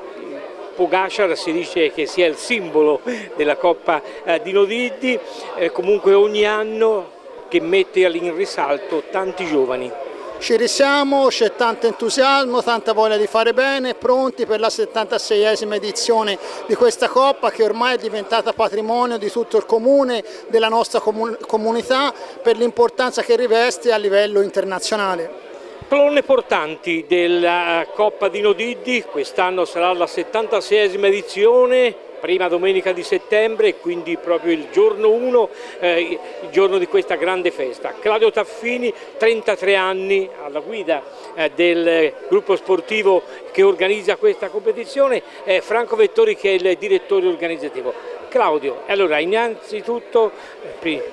Pogacar si dice che sia il simbolo della Coppa eh, di Nodiddi, eh, comunque ogni anno che mette in risalto tanti giovani. Ci risiamo, c'è tanto entusiasmo, tanta voglia di fare bene, pronti per la 76esima edizione di questa Coppa che ormai è diventata patrimonio di tutto il comune, della nostra comun comunità, per l'importanza che riveste a livello internazionale. Colonne portanti della Coppa di Nodiddi, quest'anno sarà la 76esima edizione, prima domenica di settembre, quindi proprio il giorno 1, eh, il giorno di questa grande festa. Claudio Taffini, 33 anni alla guida eh, del gruppo sportivo che organizza questa competizione, e Franco Vettori che è il direttore organizzativo. Claudio, allora innanzitutto,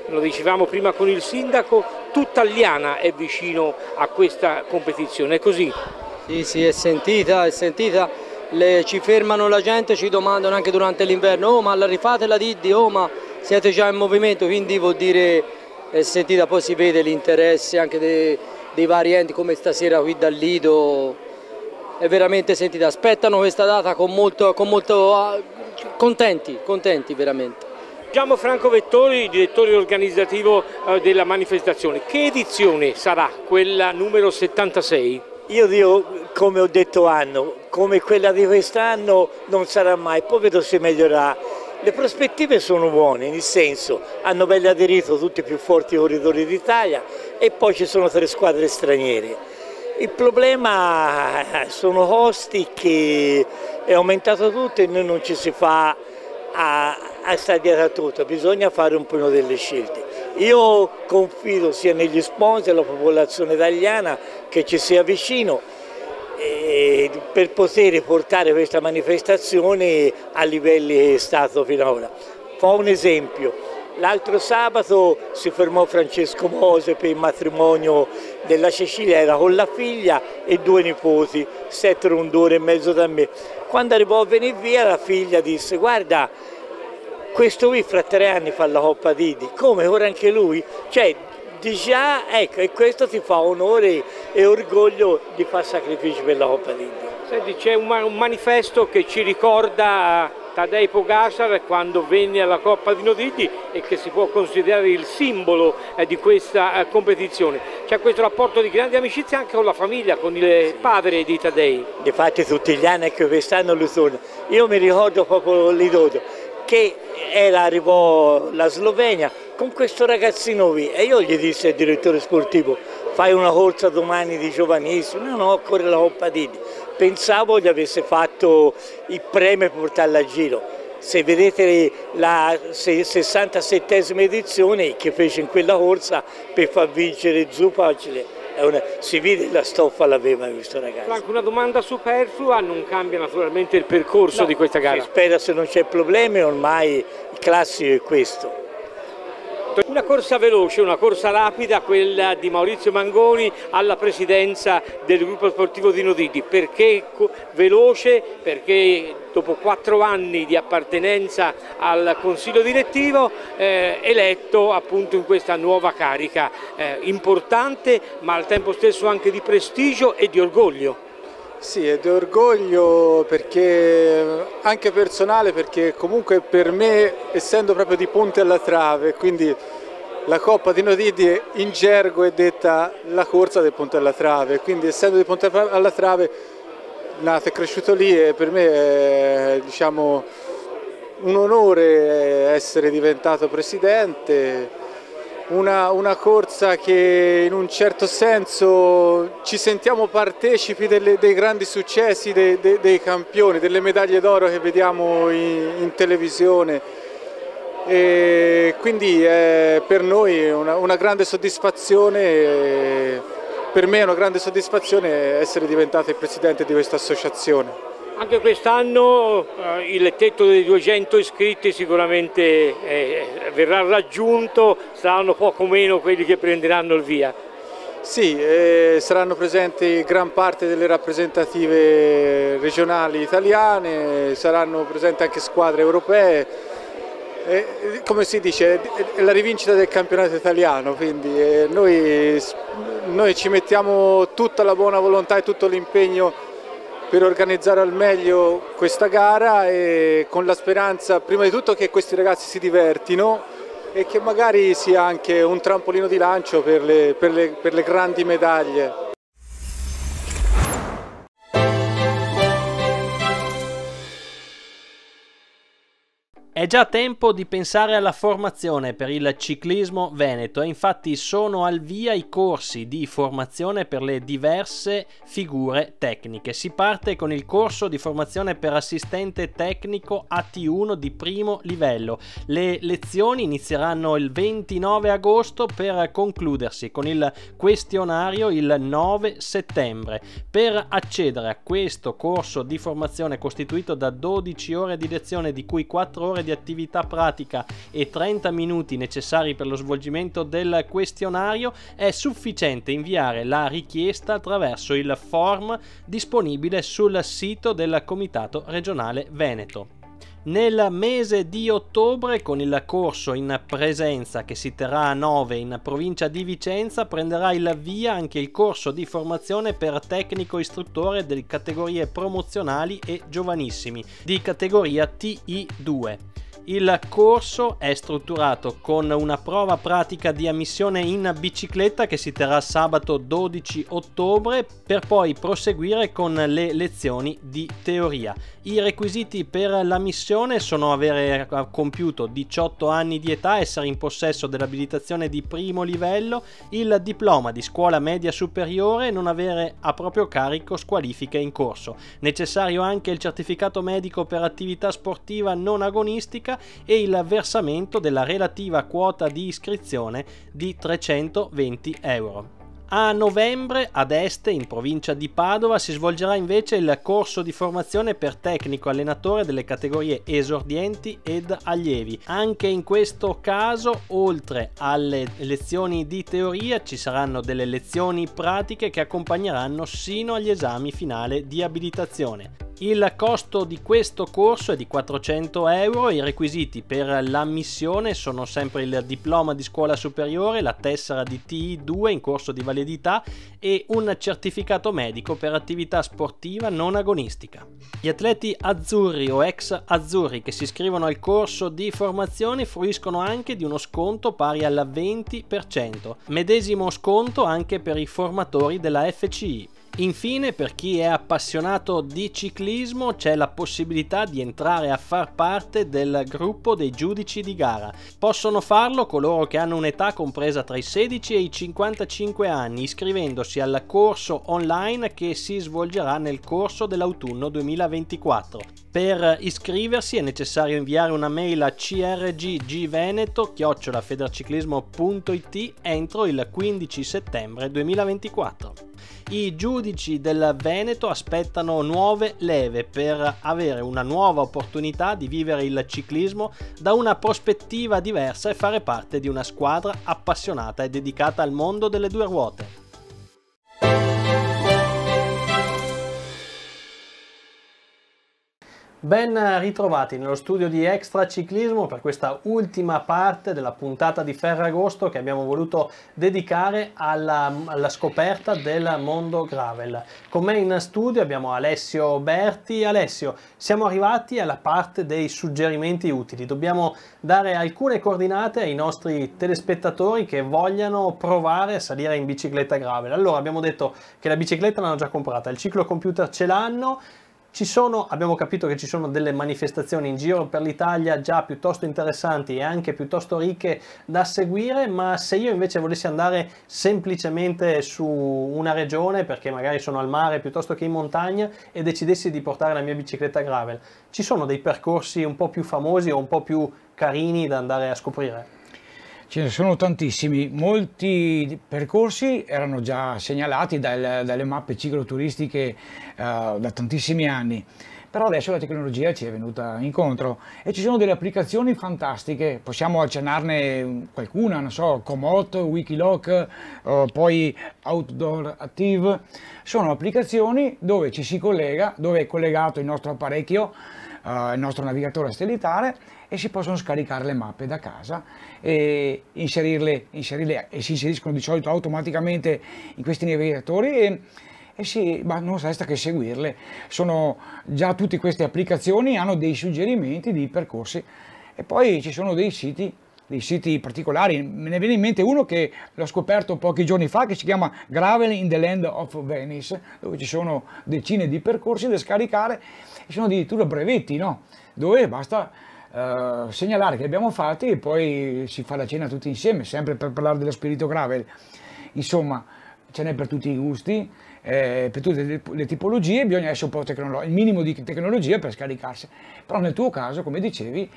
lo dicevamo prima con il sindaco, tutta Liana è vicino a questa competizione, è così? Sì, sì, è sentita, è sentita le, ci fermano la gente, ci domandano anche durante l'inverno, oh ma la rifate la Diddi, oh ma siete già in movimento, quindi vuol dire, eh, sentita, poi si vede l'interesse anche dei, dei vari enti come stasera qui dal Lido, è veramente sentita, aspettano questa data con molto, con molto ah, contenti, contenti veramente. Siamo Franco Vettori, direttore organizzativo eh, della manifestazione. Che edizione sarà quella numero 76? Io dico, come ho detto anno, come quella di quest'anno non sarà mai, poi vedo se migliorerà. Le prospettive sono buone, nel senso hanno ben aderito tutti i più forti corridori d'Italia e poi ci sono tre squadre straniere. Il problema eh, sono costi che è aumentato tutto e noi non ci si fa a, a stare dietro a tutto, bisogna fare un po' delle scelte. Io confido sia negli sponsor, la popolazione italiana che ci sia vicino per poter portare questa manifestazione a livelli che è stato finora. Fa un esempio, l'altro sabato si fermò Francesco Mose per il matrimonio della Cecilia, era con la figlia e due nipoti, settero un'ora e mezzo da me. Quando arrivò a venire via la figlia disse guarda questo qui fra tre anni fa la Coppa Didi, come ora anche lui? Cioè di già, ah, ecco, e questo ti fa onore e orgoglio di fare sacrifici per la Coppa d'India. Senti, c'è un, un, manifesto che ci ricorda Tadei Pogacar quando venne alla Coppa di Nodriti e che si può considerare il simbolo eh, di questa eh, competizione. C'è questo rapporto di grande amicizia anche con la famiglia, con il sì. padre di Tadei. Difatti tutti gli anni che quest'anno lo sono. Io mi ricordo proprio lì che era, arrivò la Slovenia, con questo ragazzino qui e io gli disse al direttore sportivo fai una corsa domani di giovanissimo, no no, corre la Coppa Didi, pensavo gli avesse fatto il premio per portarla a giro. Se vedete la 67esima edizione che fece in quella corsa per far vincere Zupacile, una, si vede la stoffa l'aveva questo ragazzo. Franco, una domanda superflua, non cambia naturalmente il percorso no, di questa gara? Si spera se non c'è problemi, ormai il classico è questo. 2008. Una corsa veloce, una corsa rapida, quella di Maurizio Mangoni alla presidenza del gruppo sportivo di Nodidi. Perché veloce? Perché dopo quattro anni di appartenenza al consiglio direttivo eh, eletto appunto in questa nuova carica eh, importante ma al tempo stesso anche di prestigio e di orgoglio. Sì, è di orgoglio perché, anche personale perché comunque per me, essendo proprio di Ponte alla Trave, quindi la Coppa di Nodidi in gergo è detta la corsa del Ponte alla Trave, quindi essendo di Ponte alla Trave nato e cresciuto lì e per me è diciamo, un onore essere diventato presidente una, una, corsa che in un certo senso ci sentiamo partecipi delle, dei grandi successi dei, dei, dei campioni, delle medaglie d'oro che vediamo in, in televisione. E quindi è eh, per noi una, una grande soddisfazione, per me è una grande soddisfazione essere diventato il presidente di questa associazione. Anche quest'anno eh, il tetto dei 200 iscritti sicuramente eh, verrà raggiunto, saranno poco meno quelli che prenderanno il via. Sì, eh, saranno presenti gran parte delle rappresentative regionali italiane, saranno presenti anche squadre europee, eh, come si dice, è la rivincita del campionato italiano, quindi eh, noi, noi ci mettiamo tutta la buona volontà e tutto l'impegno per organizzare al meglio questa gara e con la speranza prima di tutto che questi ragazzi si divertino e che magari sia anche un trampolino di lancio per le, per le, per le grandi medaglie. È già tempo di pensare alla formazione per il ciclismo veneto e infatti sono al via i corsi di formazione per le diverse figure tecniche. Si parte con il corso di formazione per assistente tecnico AT1 di primo livello. Le lezioni inizieranno il 29 agosto per concludersi con il questionario il 9 settembre. Per accedere a questo corso di formazione costituito da 12 ore di lezione di cui 4 ore di attività pratica e 30 minuti necessari per lo svolgimento del questionario, è sufficiente inviare la richiesta attraverso il form disponibile sul sito del Comitato regionale Veneto. Nel mese di ottobre, con il corso in presenza che si terrà a 9 in provincia di Vicenza, prenderà il via anche il corso di formazione per tecnico istruttore delle categorie promozionali e giovanissimi, di categoria TI2. Il corso è strutturato con una prova pratica di ammissione in bicicletta che si terrà sabato 12 ottobre per poi proseguire con le lezioni di teoria. I requisiti per l'ammissione sono avere compiuto 18 anni di età, essere in possesso dell'abilitazione di primo livello, il diploma di scuola media superiore e non avere a proprio carico squalifiche in corso. Necessario anche il certificato medico per attività sportiva non agonistica Banca e il versamento della relativa quota di iscrizione di 320 euro. A novembre ad Este, in provincia di Padova, si svolgerà invece il corso di formazione per tecnico allenatore delle categorie esordienti ed allievi. Anche in questo caso, oltre alle lezioni di teoria, ci saranno delle lezioni pratiche che accompagneranno sino agli esami finali di abilitazione. Il costo di questo corso è di 400 euro, i requisiti per l'ammissione sono sempre il diploma di scuola superiore, la tessera di TI2 in corso di valutazione invalidità e un certificato medico per attività sportiva non agonistica. Gli atleti azzurri o ex azzurri che si iscrivono al corso di formazione fruiscono anche di uno sconto pari al 20%, medesimo sconto anche per i formatori della FCI. Infine, per chi è appassionato di ciclismo, c'è la possibilità di entrare a far parte del gruppo dei giudici di gara. Possono farlo coloro che hanno un'età compresa tra i 16 e i 55 anni, iscrivendosi al corso online che si svolgerà nel corso dell'autunno 2024. Per iscriversi è necessario inviare una mail a crggveneto-federciclismo.it entro il 15 settembre 2024. I giudici del Veneto aspettano nuove leve per avere una nuova opportunità di vivere il ciclismo da una prospettiva diversa e fare parte di una squadra appassionata e dedicata al mondo delle due ruote. Ben ritrovati nello studio di Extra Ciclismo per questa ultima parte della puntata di Ferragosto che abbiamo voluto dedicare alla, alla, scoperta del mondo gravel. Con me in studio abbiamo Alessio Berti. Alessio, siamo arrivati alla parte dei suggerimenti utili. Dobbiamo dare alcune coordinate ai nostri telespettatori che vogliano provare a salire in bicicletta gravel. Allora abbiamo detto che la bicicletta l'hanno già comprata, il ciclo computer ce l'hanno, sono, abbiamo capito che ci sono delle manifestazioni in giro per l'Italia già piuttosto interessanti e anche piuttosto ricche da seguire, ma se io invece volessi andare semplicemente su una regione, perché magari sono al mare piuttosto che in montagna, e decidessi di portare la mia bicicletta gravel, ci sono dei percorsi un po' più famosi o un po' più carini da andare a scoprire? Ce ne sono tantissimi, molti percorsi erano già segnalati dal, dalle mappe cicloturistiche uh, da tantissimi anni, però adesso la tecnologia ci è venuta incontro e ci sono delle applicazioni fantastiche, possiamo accennarne qualcuna, non so, Comot, Wikiloc, uh, poi Outdoor Active, sono applicazioni dove ci si collega, dove è collegato il nostro apparecchio, uh, il nostro navigatore satellitare e si possono scaricare le mappe da casa e inserirle, inserirle e si inseriscono di solito automaticamente in questi navigatori e, e sì, ma non resta che seguirle. Sono già tutte queste applicazioni hanno dei suggerimenti di percorsi e poi ci sono dei siti dei siti particolari, me ne viene in mente uno che l'ho scoperto pochi giorni fa che si chiama Gravel in the Land of Venice, dove ci sono decine di percorsi da scaricare e sono addirittura brevetti, no? Dove basta eh, segnalare che abbiamo fatti e poi si fa la cena tutti insieme, sempre per parlare dello spirito grave. Insomma, ce n'è per tutti i gusti, eh, per tutte le, le tipologie, bisogna essere un po' tecnologico, il minimo di tecnologia per scaricarsi. Però nel tuo caso, come dicevi, eh,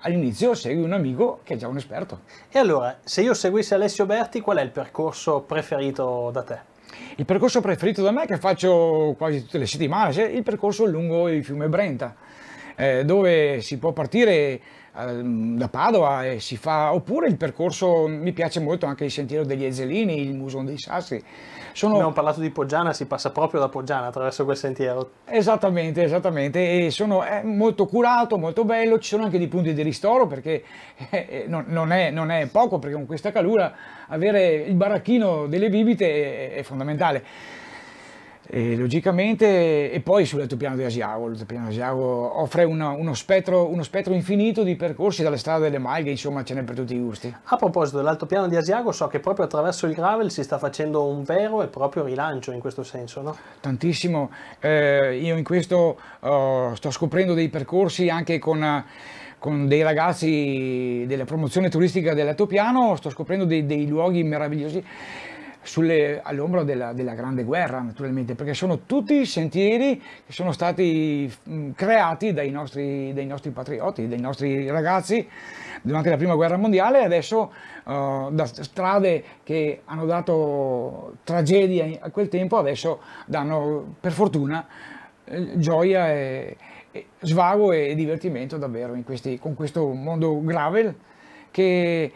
all'inizio segui un amico che è già un esperto. E allora, se io seguissi Alessio Berti, qual è il percorso preferito da te? Il percorso preferito da me, che faccio quasi tutte le settimane, è il percorso lungo il fiume Brenta eh, dove si può partire eh, da Padova e si fa, oppure il percorso, mi piace molto anche il sentiero degli Ezzelini, il Muson dei Sassi. Sono... Abbiamo parlato di Poggiana, si passa proprio da Poggiana attraverso quel sentiero. Esattamente, esattamente, e sono, è molto curato, molto bello, ci sono anche dei punti di ristoro perché eh, eh, non, non, è, non, è, poco, perché con questa calura avere il baracchino delle bibite è, è fondamentale. E logicamente, e poi sull'altopiano di Asiago, l'altopiano di Asiago offre una, uno, spettro, uno, spettro, infinito di percorsi dalle strade delle Malghe, insomma ce n'è per tutti i gusti. A proposito dell'altopiano di Asiago, so che proprio attraverso il gravel si sta facendo un vero e proprio rilancio in questo senso, no? Tantissimo, eh, io in questo oh, sto scoprendo dei percorsi anche con con dei ragazzi della promozione turistica dell'Altopiano, sto scoprendo dei, dei luoghi meravigliosi all'ombra della, della, Grande Guerra, naturalmente, perché sono tutti sentieri che sono stati mm, creati dai nostri, dai nostri, patrioti, dai nostri ragazzi durante la Prima Guerra Mondiale e adesso uh, da strade che hanno dato tragedia a quel tempo, adesso danno per fortuna eh, gioia e, e, svago e divertimento davvero questi, con questo mondo gravel che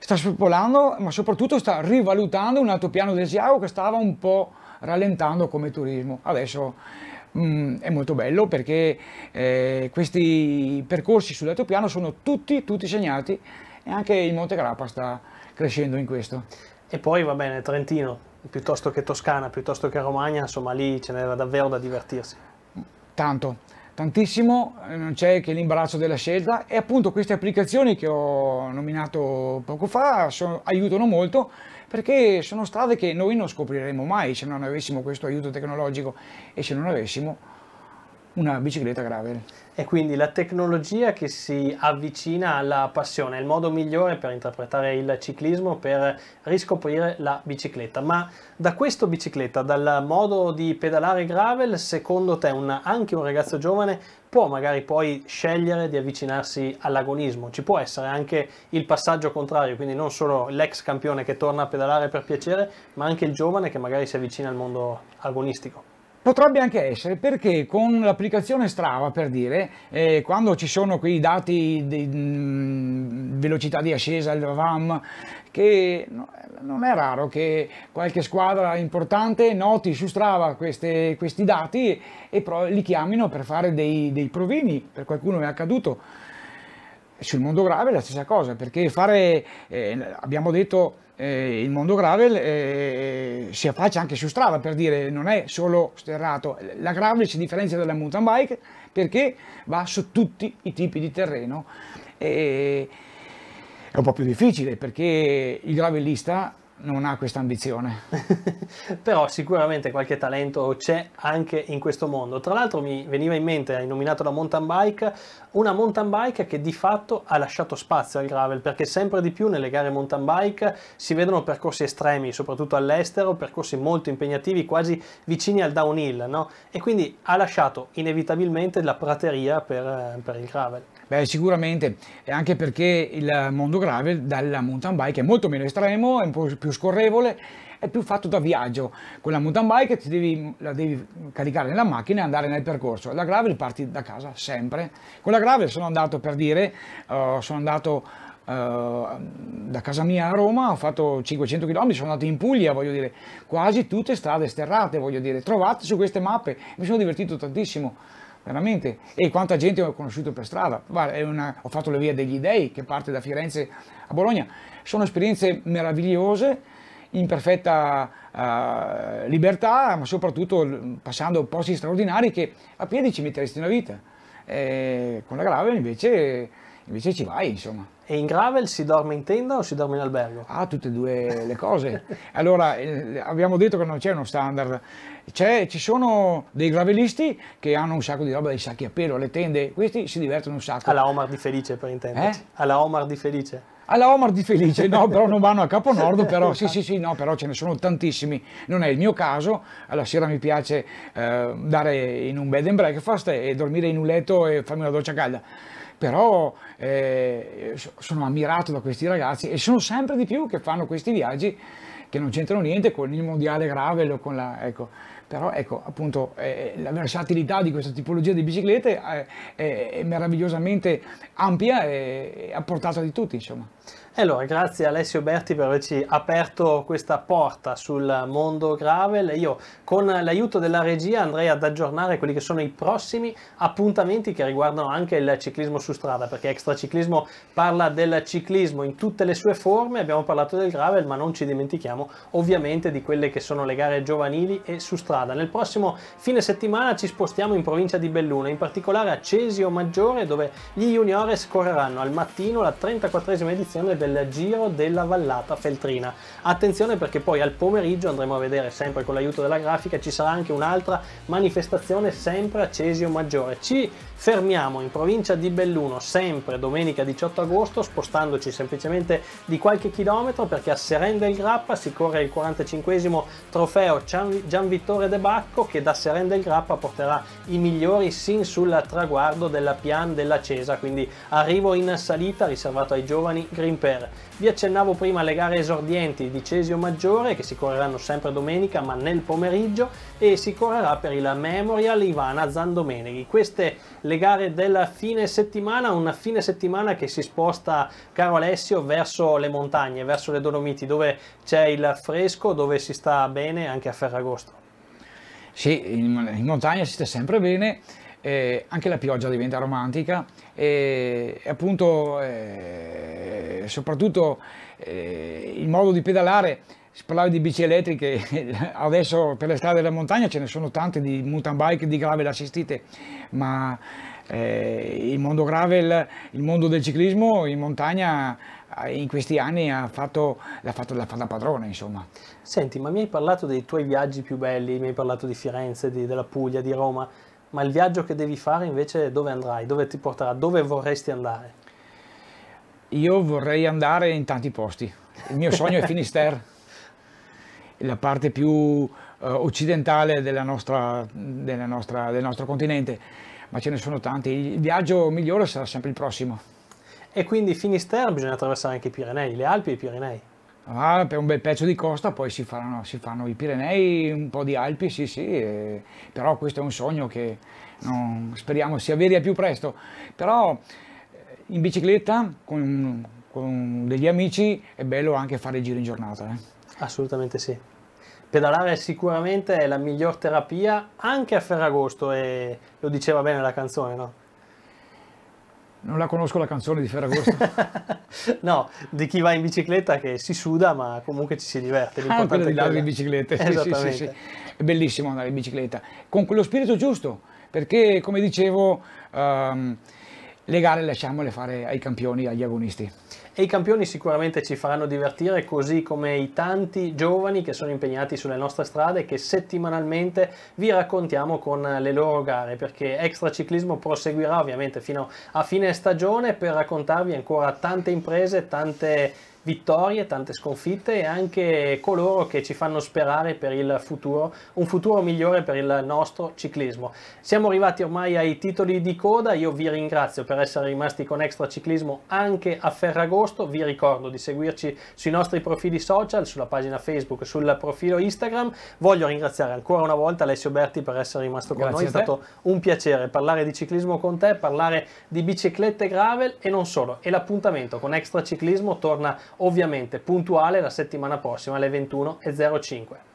sta spopolando, ma soprattutto sta rivalutando un altopiano del Siago che stava un po' rallentando come turismo. Adesso Mm, è molto bello perché eh, questi percorsi sull'altopiano sono tutti, tutti segnati e anche il Monte Grappa sta crescendo in questo. E poi va bene, Trentino, piuttosto che Toscana, piuttosto che Romagna, insomma lì ce n'era davvero da divertirsi. Tanto tantissimo, eh, non c'è che l'imbarazzo della scelta e appunto queste applicazioni che ho nominato poco fa sono, aiutano molto perché sono strade che noi non scopriremo mai se non avessimo questo aiuto tecnologico e se non avessimo una bicicletta gravel. E quindi la tecnologia che si avvicina alla passione è il modo migliore per interpretare il ciclismo, per riscoprire la bicicletta. Ma da questo bicicletta, dal modo di pedalare gravel, secondo te un, anche un ragazzo giovane può magari poi scegliere di avvicinarsi all'agonismo? Ci può essere anche il passaggio contrario, quindi non solo l'ex campione che torna a pedalare per piacere, ma anche il giovane che magari si avvicina al mondo agonistico? Potrebbe anche essere perché con l'applicazione Strava, per dire, eh, quando ci sono quei dati di mh, mm, velocità di ascesa, il RAM, che no, eh, non è raro che qualche squadra importante noti su Strava queste, questi dati e pro, li chiamino per fare dei, dei provini, per qualcuno è accaduto. Sul mondo grave è la stessa cosa, perché fare, eh, abbiamo detto, eh, il mondo gravel eh, si affaccia anche su strada per dire, non è solo sterrato. La gravel si differenzia dalla mountain bike perché va su tutti i tipi di terreno. E, è un po' più difficile perché il gravelista non ha questa ambizione. Però sicuramente qualche talento c'è anche in questo mondo. Tra l'altro mi veniva in mente, hai nominato la mountain bike, una mountain bike che di fatto ha lasciato spazio al gravel, perché sempre di più nelle gare mountain bike si vedono percorsi estremi, soprattutto all'estero, percorsi molto impegnativi, quasi vicini al downhill, no? E quindi ha lasciato inevitabilmente la prateria per, eh, per il gravel. Beh, sicuramente, eh, anche perché il mondo gravel dalla mountain bike è molto meno estremo, è un po' più scorrevole, è più fatto da viaggio. Con la mountain bike ti devi, la devi caricare nella macchina e andare nel percorso. La gravel parti da casa, sempre. Con la gravel sono andato, per dire, uh, sono andato eh, da casa mia a Roma ho fatto 500 km, sono andato in Puglia, voglio dire, quasi tutte strade sterrate, voglio dire, trovate su queste mappe, mi sono divertito tantissimo veramente. E quanta gente ho conosciuto per strada. Una, ho fatto la Via degli Dei che parte da Firenze a Bologna. Sono esperienze meravigliose, in perfetta uh, libertà, ma soprattutto passando posti straordinari che a piedi ci metteresti una vita. E eh, con la grave invece Invece ci vai, insomma. E in gravel si dorme in tenda o si dorme in albergo? Ah, tutte e due le cose. allora, eh, abbiamo detto che non c'è uno standard. C'è, ci sono dei gravelisti che hanno un sacco di roba, dei sacchi a pelo, le tende, questi si divertono un sacco. Alla Omar di Felice, per intenderci. Eh? Alla Omar di Felice. Alla Omar di Felice, no, però non vanno a Capo Nord, però sì, sì, sì, no, però ce ne sono tantissimi. Non è il mio caso, alla sera mi piace eh, andare in un bed and breakfast e dormire in un letto e farmi una doccia calda però eh, sono ammirato da questi ragazzi e sono sempre di più che fanno questi viaggi che non c'entrano niente con il mondiale gravel o con la... Ecco. Però ecco, appunto, eh, la versatilità di questa tipologia di biciclette è, eh, è, è meravigliosamente ampia e, e a portata di tutti, insomma allora, grazie Alessio Berti per averci aperto questa porta sul mondo gravel. Io con l'aiuto della regia andrei ad aggiornare quelli che sono i prossimi appuntamenti che riguardano anche il ciclismo su strada, perché Extraciclismo parla del ciclismo in tutte le sue forme, abbiamo parlato del gravel, ma non ci dimentichiamo ovviamente di quelle che sono le gare giovanili e su strada. Nel prossimo fine settimana ci spostiamo in provincia di Belluna, in particolare a Cesio Maggiore, dove gli juniores correranno al mattino la 34esima edizione del del Giro della Vallata Feltrina. Attenzione perché poi al pomeriggio andremo a vedere sempre con l'aiuto della grafica ci sarà anche un'altra manifestazione sempre a Cesio Maggiore. Ci Fermiamo in provincia di Belluno sempre domenica 18 agosto spostandoci semplicemente di qualche chilometro perché a Serenda del Grappa si corre il 45 trofeo Gian Vittore De Bacco che da Serenda del Grappa porterà i migliori sin sul traguardo della Pian della Cesa quindi arrivo in salita riservato ai giovani Grimper. Vi accennavo prima alle gare esordienti di Cesio Maggiore che si correranno sempre domenica ma nel pomeriggio e si correrà per il Memorial Ivana Zandomeneghi. Queste le le gare della fine settimana, una fine settimana che si sposta, caro Alessio, verso le montagne, verso le Dolomiti, dove c'è il fresco, dove si sta bene anche a Ferragosto. Sì, in, in montagna si sta sempre bene, eh, anche la pioggia diventa romantica e, e appunto eh, soprattutto eh, il modo di pedalare si parlava di bici elettriche, adesso per le strade della montagna ce ne sono tante di mountain bike, di gravel assistite, ma eh, il mondo gravel, il mondo del ciclismo in montagna eh, in questi anni ha fatto, l'ha fatto, la fatta padrona, insomma. Senti, ma mi hai parlato dei tuoi viaggi più belli, mi hai parlato di Firenze, di, della Puglia, di Roma, ma il viaggio che devi fare invece dove andrai, dove ti porterà, dove vorresti andare? Io vorrei andare in tanti posti, il mio sogno è Finisterre la parte più eh, occidentale nostra, nostra, del nostro continente, ma ce ne sono tanti. Il viaggio migliore sarà sempre il prossimo. E quindi Finisterra bisogna attraversare anche i Pirenei, le Alpi e i Pirenei. Ah, per un bel pezzo di costa poi si faranno, si fanno i Pirenei, un po' di Alpi, sì sì, eh, però questo è un sogno che non, speriamo si avveri al più presto. Però eh, in bicicletta con, con, degli amici è bello anche fare il giro in giornata. Eh. Assolutamente sì. Pedalare sicuramente è la miglior terapia anche a Ferragosto e lo diceva bene la canzone, no? Non la conosco la canzone di Ferragosto. no, di chi va in bicicletta che si suda ma comunque ci si diverte. Ah, quella di andare in bicicletta. Sì, sì, sì, È bellissimo andare in bicicletta, con quello spirito giusto, perché come dicevo, um, le gare lasciamole fare ai campioni, agli agonisti e i campioni sicuramente ci faranno divertire così come i tanti giovani che sono impegnati sulle nostre strade che settimanalmente vi raccontiamo con le loro gare perché Extra Ciclismo proseguirà ovviamente fino a fine stagione per raccontarvi ancora tante imprese, tante vittorie, tante sconfitte e anche coloro che ci fanno sperare per il futuro, un futuro migliore per il nostro ciclismo. Siamo arrivati ormai ai titoli di coda, io vi ringrazio per essere rimasti con Extra Ciclismo anche a Ferragosto, vi ricordo di seguirci sui nostri profili social, sulla pagina Facebook, sul profilo Instagram, voglio ringraziare ancora una volta Alessio Berti per essere rimasto con Grazie noi, è stato un piacere parlare di ciclismo con te, parlare di biciclette gravel e non solo, e l'appuntamento con Extra Ciclismo torna ovviamente puntuale la settimana prossima alle 21.05.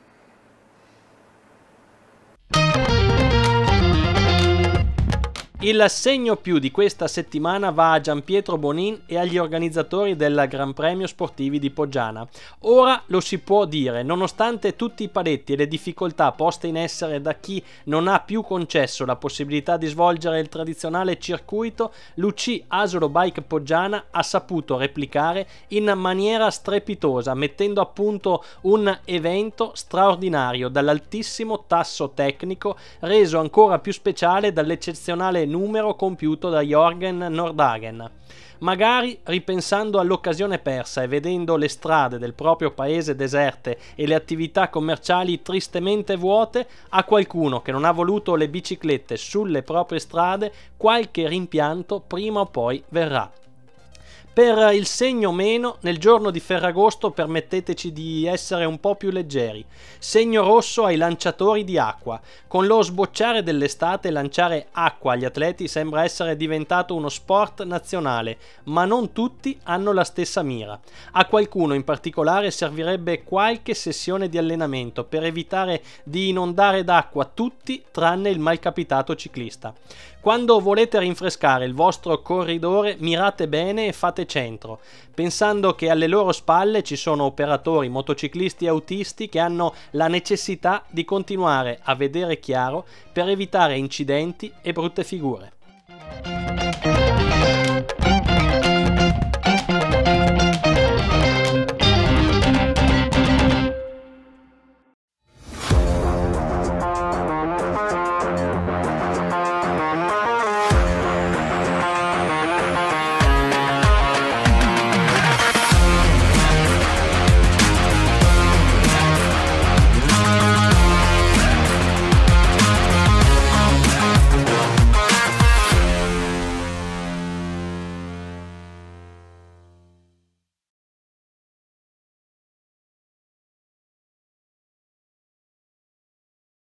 Il segno più di questa settimana va a Gianpietro Bonin e agli organizzatori del Gran Premio Sportivi di Poggiana. Ora lo si può dire, nonostante tutti i paletti e le difficoltà poste in essere da chi non ha più concesso la possibilità di svolgere il tradizionale circuito, l'UC Asolo Bike Poggiana ha saputo replicare in maniera strepitosa, mettendo a punto un evento straordinario dall'altissimo tasso tecnico, reso ancora più speciale dall'eccezionale numero compiuto da Jorgen Nordhagen. Magari ripensando all'occasione persa e vedendo le strade del proprio paese deserte e le attività commerciali tristemente vuote, a qualcuno che non ha voluto le biciclette sulle proprie strade qualche rimpianto prima o poi verrà. Per il segno meno, nel giorno di Ferragosto permetteteci di essere un po' più leggeri. Segno rosso ai lanciatori di acqua. Con lo sbocciare dell'estate lanciare acqua agli atleti sembra essere diventato uno sport nazionale, ma non tutti hanno la stessa mira. A qualcuno in particolare servirebbe qualche sessione di allenamento per evitare di inondare d'acqua tutti tranne il malcapitato ciclista. Quando volete rinfrescare il vostro corridore mirate bene e fate centro, pensando che alle loro spalle ci sono operatori motociclisti e autisti che hanno la necessità di continuare a vedere chiaro per evitare incidenti e brutte figure.